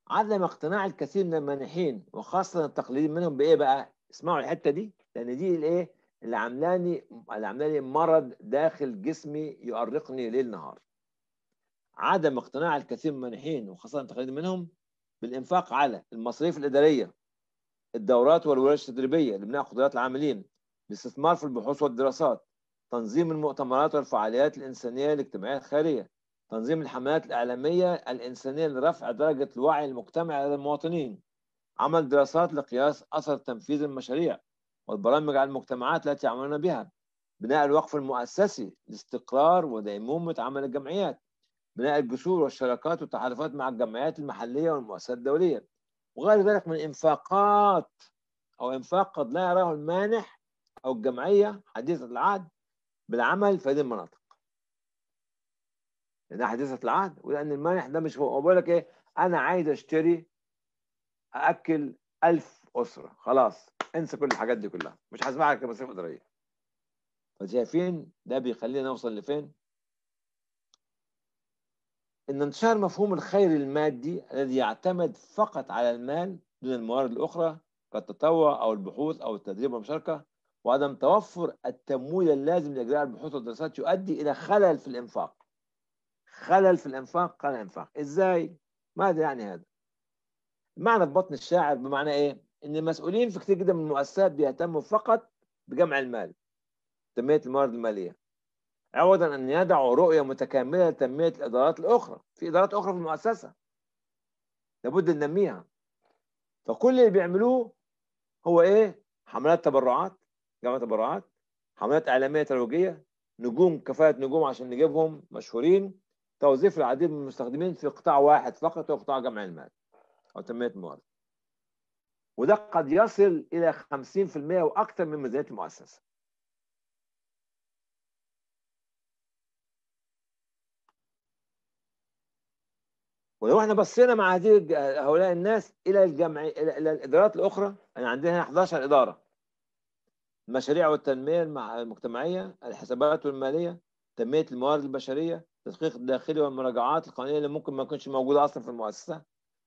عدم اقتناع الكثير من المانحين وخاصه التقليديين منهم بايه بقى؟ اسمعوا الحته دي لان دي الايه؟ اللي عاملاني اللي عاملاني مرض داخل جسمي يؤرقني ليل نهار. عدم اقتناع الكثير من المانحين وخاصه التقليديين منهم بالانفاق على المصاريف الاداريه الدورات والورش التدريبيه لبناء قدرات العاملين الاستثمار في البحوث والدراسات تنظيم المؤتمرات والفعاليات الانسانيه الاجتماعيه الخيريه تنظيم الحملات الإعلامية الإنسانية لرفع درجة الوعي المجتمعي لدى المواطنين عمل دراسات لقياس أثر تنفيذ المشاريع والبرامج على المجتمعات التي عملنا بها بناء الوقف المؤسسي لاستقرار وديمومة عمل الجمعيات بناء الجسور والشراكات والتحالفات مع الجمعيات المحلية والمؤسسات الدولية وغير ذلك من إنفاقات أو إنفاق قد لا يراه المانح أو الجمعية حديثة العهد بالعمل في هذه المناطق لانها حديثه العهد ولان المانح ده مش هو بقول لك ايه انا عايز اشتري ااكل 1000 اسره خلاص انسى كل الحاجات دي كلها مش لك كمسائل اداريه فشايفين ده بيخلينا نوصل لفين ان انتشار مفهوم الخير المادي الذي يعتمد فقط على المال دون الموارد الاخرى كالتطوع او البحوث او التدريب والمشاركه وعدم توفر التمويل اللازم لاجراء البحوث والدراسات يؤدي الى خلل في الانفاق خلل في الإنفاق خلل الإنفاق إزاي؟ ماذا يعني هذا؟ معنى في بطن الشاعر بمعنى إيه؟ إن المسؤولين في كثير جدا من المؤسسات بيهتموا فقط بجمع المال تنمية الموارد المالية عوضا أن يدعوا رؤية متكاملة لتنمية الإدارات الأخرى في إدارات أخرى في المؤسسة لابد ننميها فكل اللي بيعملوه هو إيه؟ حملات تبرعات جمع تبرعات حملات إعلامية ترويجية نجوم كفاءة نجوم عشان نجيبهم مشهورين توظيف العديد من المستخدمين في قطاع واحد فقط هو قطاع جمع المال أو تنمية الموارد وده قد يصل إلى 50% وأكثر من ميزانية المؤسسة ولو احنا بصينا مع هذه هؤلاء الناس الى الجمع الى الادارات الاخرى انا عندنا هنا 11 اداره المشاريع والتنميه المجتمعيه الحسابات والماليه تنميه الموارد البشريه التدقيق الداخلي والمراجعات القانونيه اللي ممكن ما تكونش موجوده اصلا في المؤسسه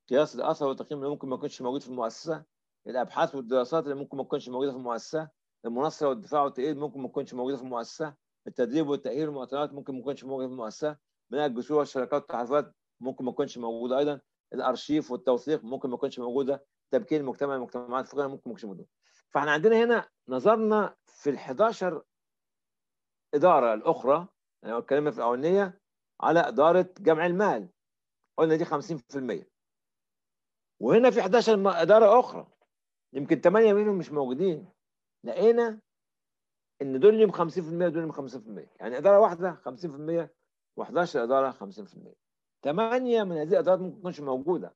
قياس الاثر والتقييم اللي ممكن ما يكونش موجود في المؤسسه الابحاث والدراسات اللي ممكن ما تكونش موجوده في المؤسسه المناصره والدفاع والتأييد ممكن ما تكونش موجوده في المؤسسه التدريب والتأهيل والمؤتمرات ممكن ما تكونش موجوده في المؤسسه بناء الجسور والشركات والتحالفات ممكن ما تكونش موجوده ايضا الارشيف والتوثيق ممكن ما تكونش موجوده تبكير المجتمع المجتمعات الفقيره ممكن ما تكونش موجوده فاحنا عندنا هنا نظرنا في ال 11 اداره الاخرى يعني اتكلمنا في الاولانيه على إدارة جمع المال قلنا دي 50% وهنا في 11 إدارة أخرى يمكن 8 منهم مش موجودين لقينا إن دول لهم 50% ودول لهم 50% يعني إدارة واحدة 50% و11 إدارة 50% 8 من هذه الإدارات ممكن تكونش موجودة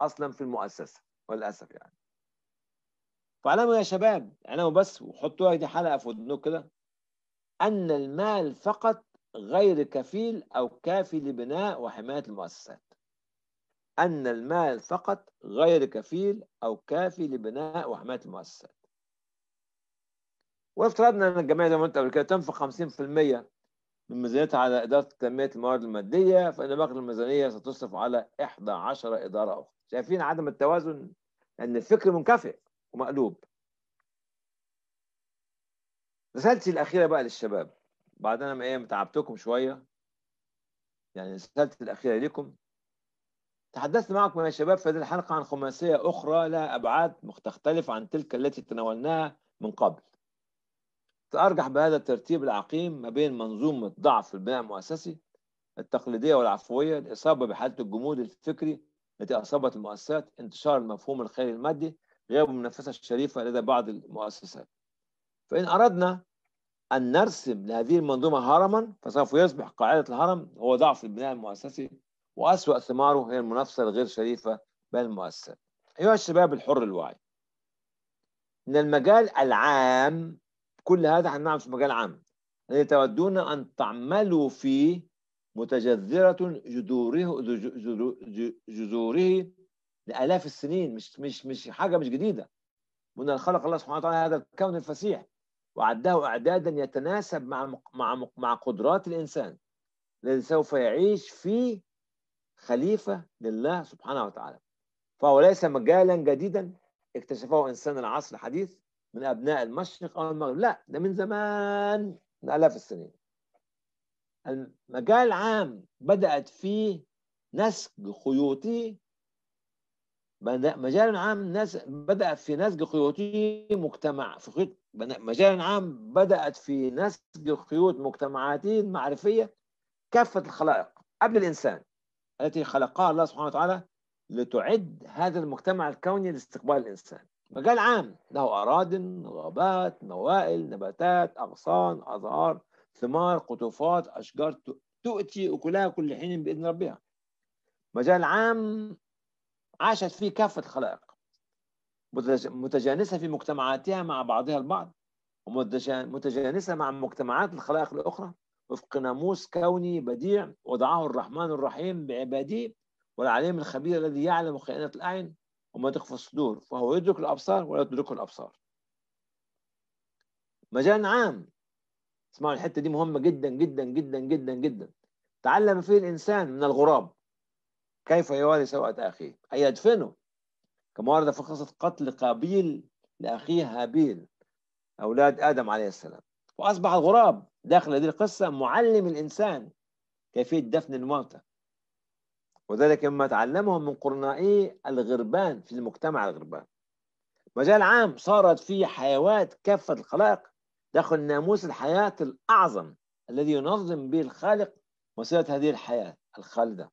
أصلا في المؤسسة وللأسف يعني فعلموا يا شباب علموا بس وحطوها دي حلقة في ودنكم كده أن المال فقط غير كفيل أو كافي لبناء وحماية المؤسسات أن المال فقط غير كفيل أو كافي لبناء وحماية المؤسسات وافترضنا أن الجمعية زي ما قلت قبل كده تنفق 50% من ميزانيتها على إدارة تنمية الموارد المادية فإن باقي الميزانية ستصرف على 11 إدارة أخرى شايفين عدم التوازن أن الفكر منكفئ ومقلوب رسالتي الأخيرة بقى للشباب بعد انا ايه متعبتكم شويه يعني رسالتي الاخيره لكم تحدثت معكم يا شباب في هذه الحلقه عن خماسيه اخرى لها ابعاد مختلفه عن تلك التي تناولناها من قبل تأرجح بهذا الترتيب العقيم ما بين منظومة ضعف البناء المؤسسي التقليدية والعفوية الإصابة بحالة الجمود الفكري التي أصابت المؤسسات انتشار المفهوم الخيري المادي غياب المنافسة الشريفة لدى بعض المؤسسات فإن أردنا أن نرسم لهذه المنظومة هرما فسوف يصبح قاعدة الهرم هو ضعف البناء المؤسسي وأسوأ ثماره هي المنافسة الغير شريفة بين المؤسسات أيها الشباب الحر الواعي إن المجال العام كل هذا احنا في مجال عام الذي تودون أن تعملوا فيه متجذرة جذوره جذوره لآلاف السنين مش مش مش حاجة مش جديدة من خلق الله سبحانه وتعالى هذا الكون الفسيح وعده إعدادا يتناسب مع مع مع قدرات الإنسان الذي سوف يعيش فيه خليفة لله سبحانه وتعالى فهو ليس مجالا جديدا اكتشفه إنسان العصر الحديث من أبناء المشرق أو المغرب لا ده من زمان من آلاف السنين المجال العام بدأت فيه نسج خيوطي مجال عام بدأ في نسج خيوطي مجتمع في خيوط مجال عام بدأت في نسج خيوط مجتمعاتي معرفية كافة الخلائق قبل الإنسان التي خلقها الله سبحانه وتعالى لتعد هذا المجتمع الكوني لاستقبال الإنسان مجال عام له أراضٍ، غابات، موائل، نباتات، أغصان، أزهار، ثمار، قطوفات، أشجار تؤتي أكلها كل حين بإذن ربها مجال عام عاشت فيه كافة الخلائق متجانسة في مجتمعاتها مع بعضها البعض ومتجانسة مع مجتمعات الخلائق الأخرى وفق ناموس كوني بديع وضعه الرحمن الرحيم بعباده والعليم الخبير الذي يعلم خيانة الأعين وما تخفى الصدور فهو يدرك الأبصار ولا تدرك الأبصار مجال عام اسمعوا الحتة دي مهمة جدا جدا جدا جدا جدا تعلم فيه الإنسان من الغراب كيف يواري سوءة أخيه أي يدفنه كما ورد في قصة قتل قابيل لأخيه هابيل أولاد آدم عليه السلام وأصبح الغراب داخل هذه القصة معلم الإنسان كيفية دفن الموتى وذلك مما تعلمه من قرنائي الغربان في المجتمع الغربان مجال عام صارت فيه حيوات كافة الخلائق داخل ناموس الحياة الأعظم الذي ينظم به الخالق مسيرة هذه الحياة الخالدة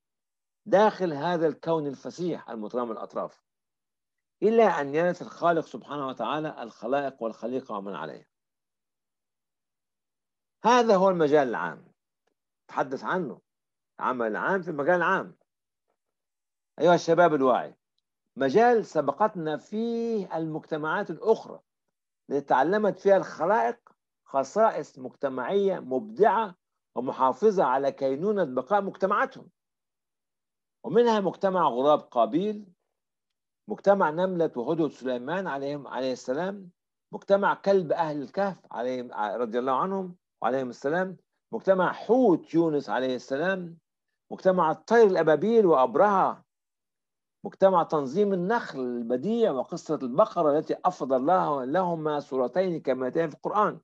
داخل هذا الكون الفسيح المترام الأطراف إلى أن يرث الخالق سبحانه وتعالى الخلائق والخليقة ومن عليها هذا هو المجال العام تحدث عنه العمل العام في المجال العام أيها الشباب الواعي مجال سبقتنا فيه المجتمعات الأخرى التي تعلمت فيها الخلائق خصائص مجتمعية مبدعة ومحافظة على كينونة بقاء مجتمعاتهم ومنها مجتمع غراب قابيل مجتمع نملة وهدهد سليمان عليهم عليه السلام مجتمع كلب أهل الكهف عليهم رضي الله عنهم وعليهم السلام مجتمع حوت يونس عليه السلام مجتمع الطير الأبابيل وأبرهة مجتمع تنظيم النخل البديع وقصة البقرة التي أفضل الله لهما صورتين كاملتين في القرآن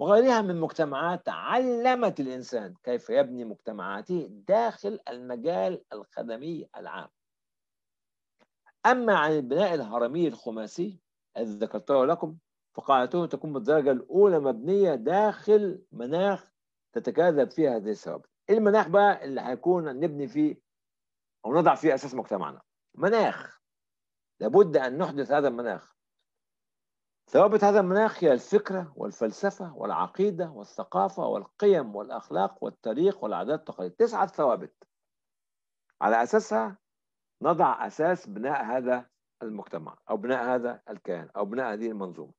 وغيرها من مجتمعات علمت الإنسان كيف يبني مجتمعاته داخل المجال الخدمي العام أما عن البناء الهرمي الخماسي الذي ذكرته لكم فقاعدته تكون بالدرجة الأولى مبنية داخل مناخ تتكاذب فيها هذه الثوابت إيه المناخ بقى اللي هيكون نبني فيه أو نضع فيه أساس مجتمعنا مناخ لابد أن نحدث هذا المناخ ثوابت هذا المناخ هي الفكرة والفلسفة والعقيدة والثقافة والقيم والأخلاق والتاريخ والعادات والتقاليد تسعة ثوابت على أساسها نضع اساس بناء هذا المجتمع او بناء هذا الكيان او بناء هذه المنظومه.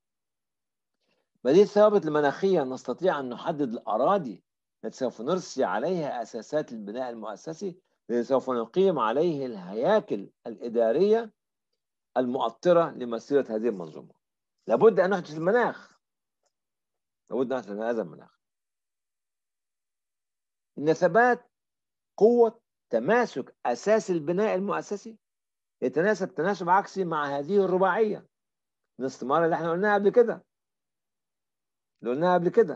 بديل الثوابت المناخيه نستطيع ان نحدد الاراضي التي سوف نرسي عليها اساسات البناء المؤسسي الذي سوف نقيم عليه الهياكل الاداريه المؤطره لمسيره هذه المنظومه. لابد ان نحدث المناخ. لابد ان نحدث هذا المناخ. ان ثبات قوه تماسك أساس البناء المؤسسي يتناسب تناسب عكسي مع هذه الرباعية الاستمارة اللي احنا قلناها قبل كده اللي قلناها قبل كده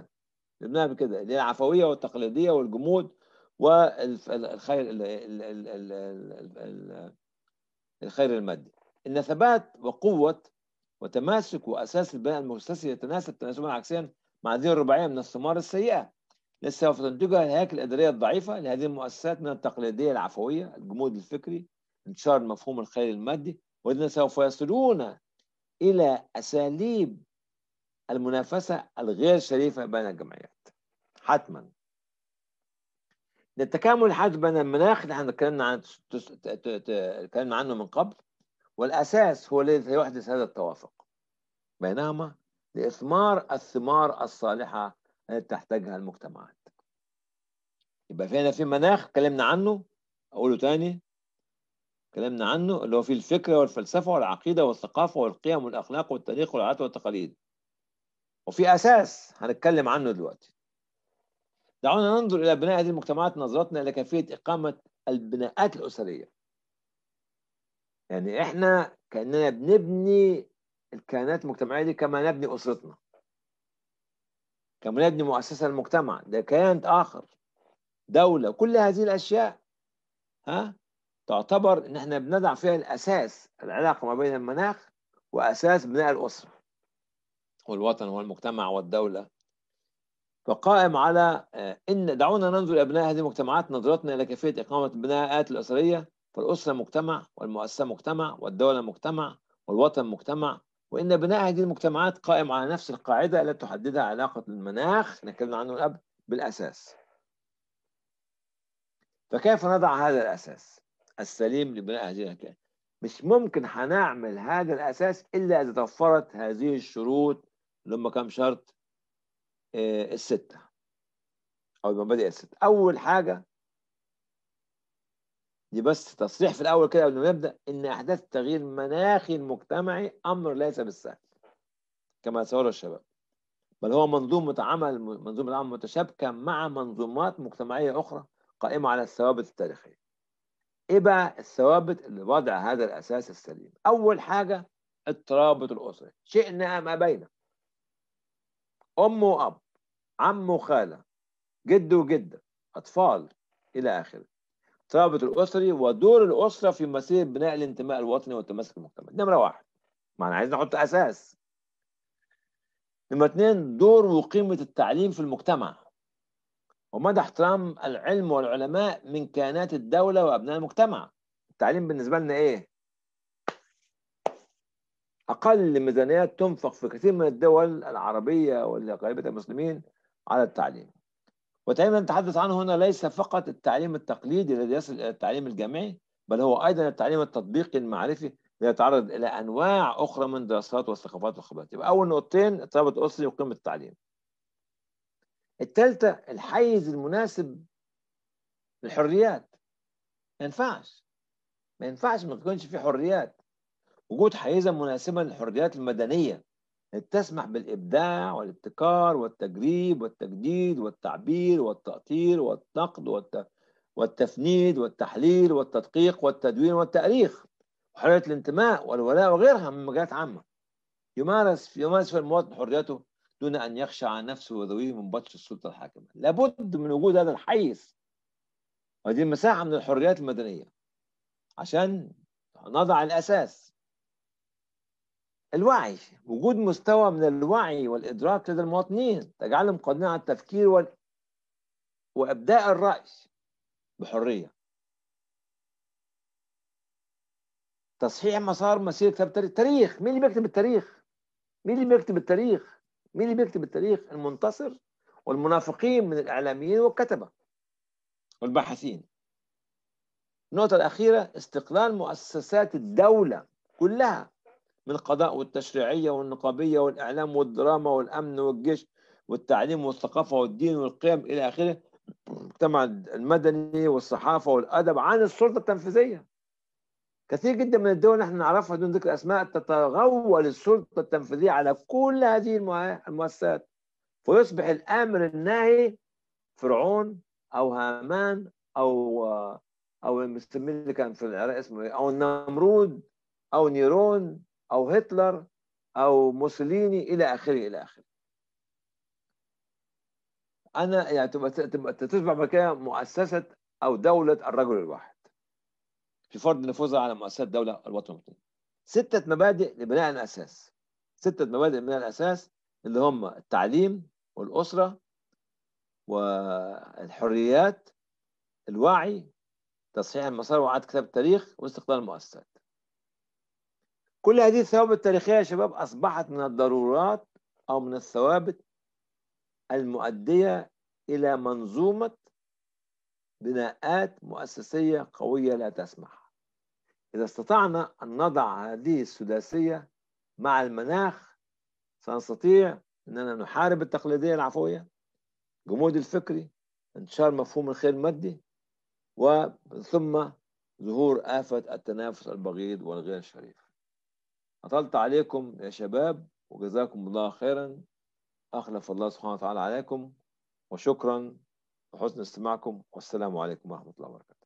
اللي قلناها قبل كده اللي هي العفوية والتقليدية والجمود والخير الخير المادي إن ثبات وقوة وتماسك وأساس البناء المؤسسي يتناسب تناسبا عكسيا مع هذه الرباعية من الثمار السيئة لسه فتنتجها الهياكل الاداريه الضعيفه لهذه المؤسسات من التقليديه العفويه الجمود الفكري انتشار مفهوم الخيال المادي والذين سوف يصلون الى اساليب المنافسه الغير شريفه بين الجمعيات حتما للتكامل الحاد بين المناخ اللي احنا اتكلمنا عن اتكلمنا عنه من قبل والاساس هو الذي سيحدث هذا التوافق بينهما لاثمار الثمار الصالحه تحتاجها المجتمعات يبقى في هنا في مناخ اتكلمنا عنه اقوله تاني اتكلمنا عنه اللي هو فيه الفكرة والفلسفة والعقيدة والثقافة والقيم والأخلاق والتاريخ والعادات والتقاليد وفي أساس هنتكلم عنه دلوقتي دعونا ننظر إلى بناء هذه المجتمعات نظرتنا إلى كيفية إقامة البناءات الأسرية يعني إحنا كأننا بنبني الكائنات المجتمعية دي كما نبني أسرتنا كان بنبني مؤسسة المجتمع ده كيان آخر دولة كل هذه الأشياء ها تعتبر إن إحنا بندع فيها الأساس العلاقة ما بين المناخ وأساس بناء الأسرة والوطن والمجتمع والدولة فقائم على آه، إن دعونا ننظر أبناء هذه المجتمعات نظرتنا إلى كيفية إقامة البناءات الأسرية فالأسرة مجتمع والمؤسسة مجتمع والدولة مجتمع والوطن مجتمع وإن بناء هذه المجتمعات قائم على نفس القاعدة التي تحددها علاقة المناخ نتكلم عنه قبل بالأساس فكيف نضع هذا الأساس السليم لبناء هذه المجتمعات مش ممكن هنعمل هذا الأساس إلا إذا توفرت هذه الشروط اللي هم كام شرط آه، الستة أو المبادئ الستة أول حاجة دي بس تصريح في الاول كده قبل ما نبدا ان احداث تغيير مناخي المجتمعي امر ليس بالسهل كما يتصوره الشباب بل هو منظومة عمل منظومة عمل متشابكة مع منظومات مجتمعية أخرى قائمة على الثوابت التاريخية. إيه بقى الثوابت اللي وضع هذا الأساس السليم؟ أول حاجة الترابط الأسري، شئنا أم أبينا. أم وأب، عم وخالة، جد وجدة، أطفال إلى آخره. الترابط الاسري ودور الاسره في مسيره بناء الانتماء الوطني والتماسك المجتمعي نمره واحد ما انا عايز نحط اساس نمره اثنين دور وقيمه التعليم في المجتمع ومدى احترام العلم والعلماء من كيانات الدوله وابناء المجتمع التعليم بالنسبه لنا ايه اقل ميزانيات تنفق في كثير من الدول العربيه واللي قريبه المسلمين على التعليم ودائما نتحدث عنه هنا ليس فقط التعليم التقليدي الذي يصل إلى التعليم الجامعي بل هو أيضا التعليم التطبيقي المعرفي يتعرض إلى أنواع أخرى من دراسات والثقافات والخبرات يبقى أول نقطتين الترابط الاصلي وقيمة التعليم الثالثة الحيز المناسب للحريات ما ينفعش ما ينفعش ما تكونش في حريات وجود حيزة مناسبة للحريات المدنية تسمح بالإبداع والابتكار والتجريب والتجديد والتعبير والتأطير والنقد والتفنيد والتحليل والتدقيق والتدوين والتأريخ وحرية الانتماء والولاء وغيرها من مجالات عامة يمارس في يمارس في المواطن حريته دون أن يخشى عن نفسه وذويه من بطش السلطة الحاكمة لابد من وجود هذا الحيز وهذه المساحة من الحريات المدنية عشان نضع الأساس الوعي وجود مستوى من الوعي والإدراك لدى المواطنين تجعلهم قادرين على التفكير وال... وإبداء الرأي بحرية تصحيح مسار مسير كتاب التاريخ مين اللي بيكتب التاريخ مين اللي بيكتب التاريخ مين اللي بيكتب التاريخ المنتصر والمنافقين من الإعلاميين والكتبة والباحثين النقطة الأخيرة استقلال مؤسسات الدولة كلها من القضاء والتشريعية والنقابية والإعلام والدراما والأمن والجيش والتعليم والثقافة والدين والقيم إلى آخره المجتمع المدني والصحافة والأدب عن السلطة التنفيذية كثير جدا من الدول نحن نعرفها دون ذكر أسماء تتغول السلطة التنفيذية على كل هذه المؤسسات فيصبح الآمر الناهي فرعون أو هامان أو أو المسلمين اللي كان في العراق اسمه إيه؟ أو النمرود أو نيرون او هتلر او موسوليني الى اخره الى اخره انا يعني تبقى تصبح مؤسسه او دوله الرجل الواحد في فرض نفوذها على مؤسسه دوله الوطن المطلق سته مبادئ لبناء الاساس سته مبادئ لبناء الاساس اللي هم التعليم والاسره والحريات الوعي تصحيح المسار وعاد كتاب التاريخ واستقلال المؤسسات كل هذه الثوابت التاريخية يا شباب أصبحت من الضرورات أو من الثوابت المؤدية إلى منظومة بناءات مؤسسية قوية لا تسمح إذا استطعنا أن نضع هذه السداسية مع المناخ سنستطيع أننا نحارب التقليدية العفوية جمود الفكري انتشار مفهوم الخير المادي ومن ثم ظهور آفة التنافس البغيض والغير شريف أطلت عليكم يا شباب وجزاكم الله خيرا أخلف الله سبحانه وتعالى عليكم وشكرا وحسن استماعكم والسلام عليكم ورحمة الله وبركاته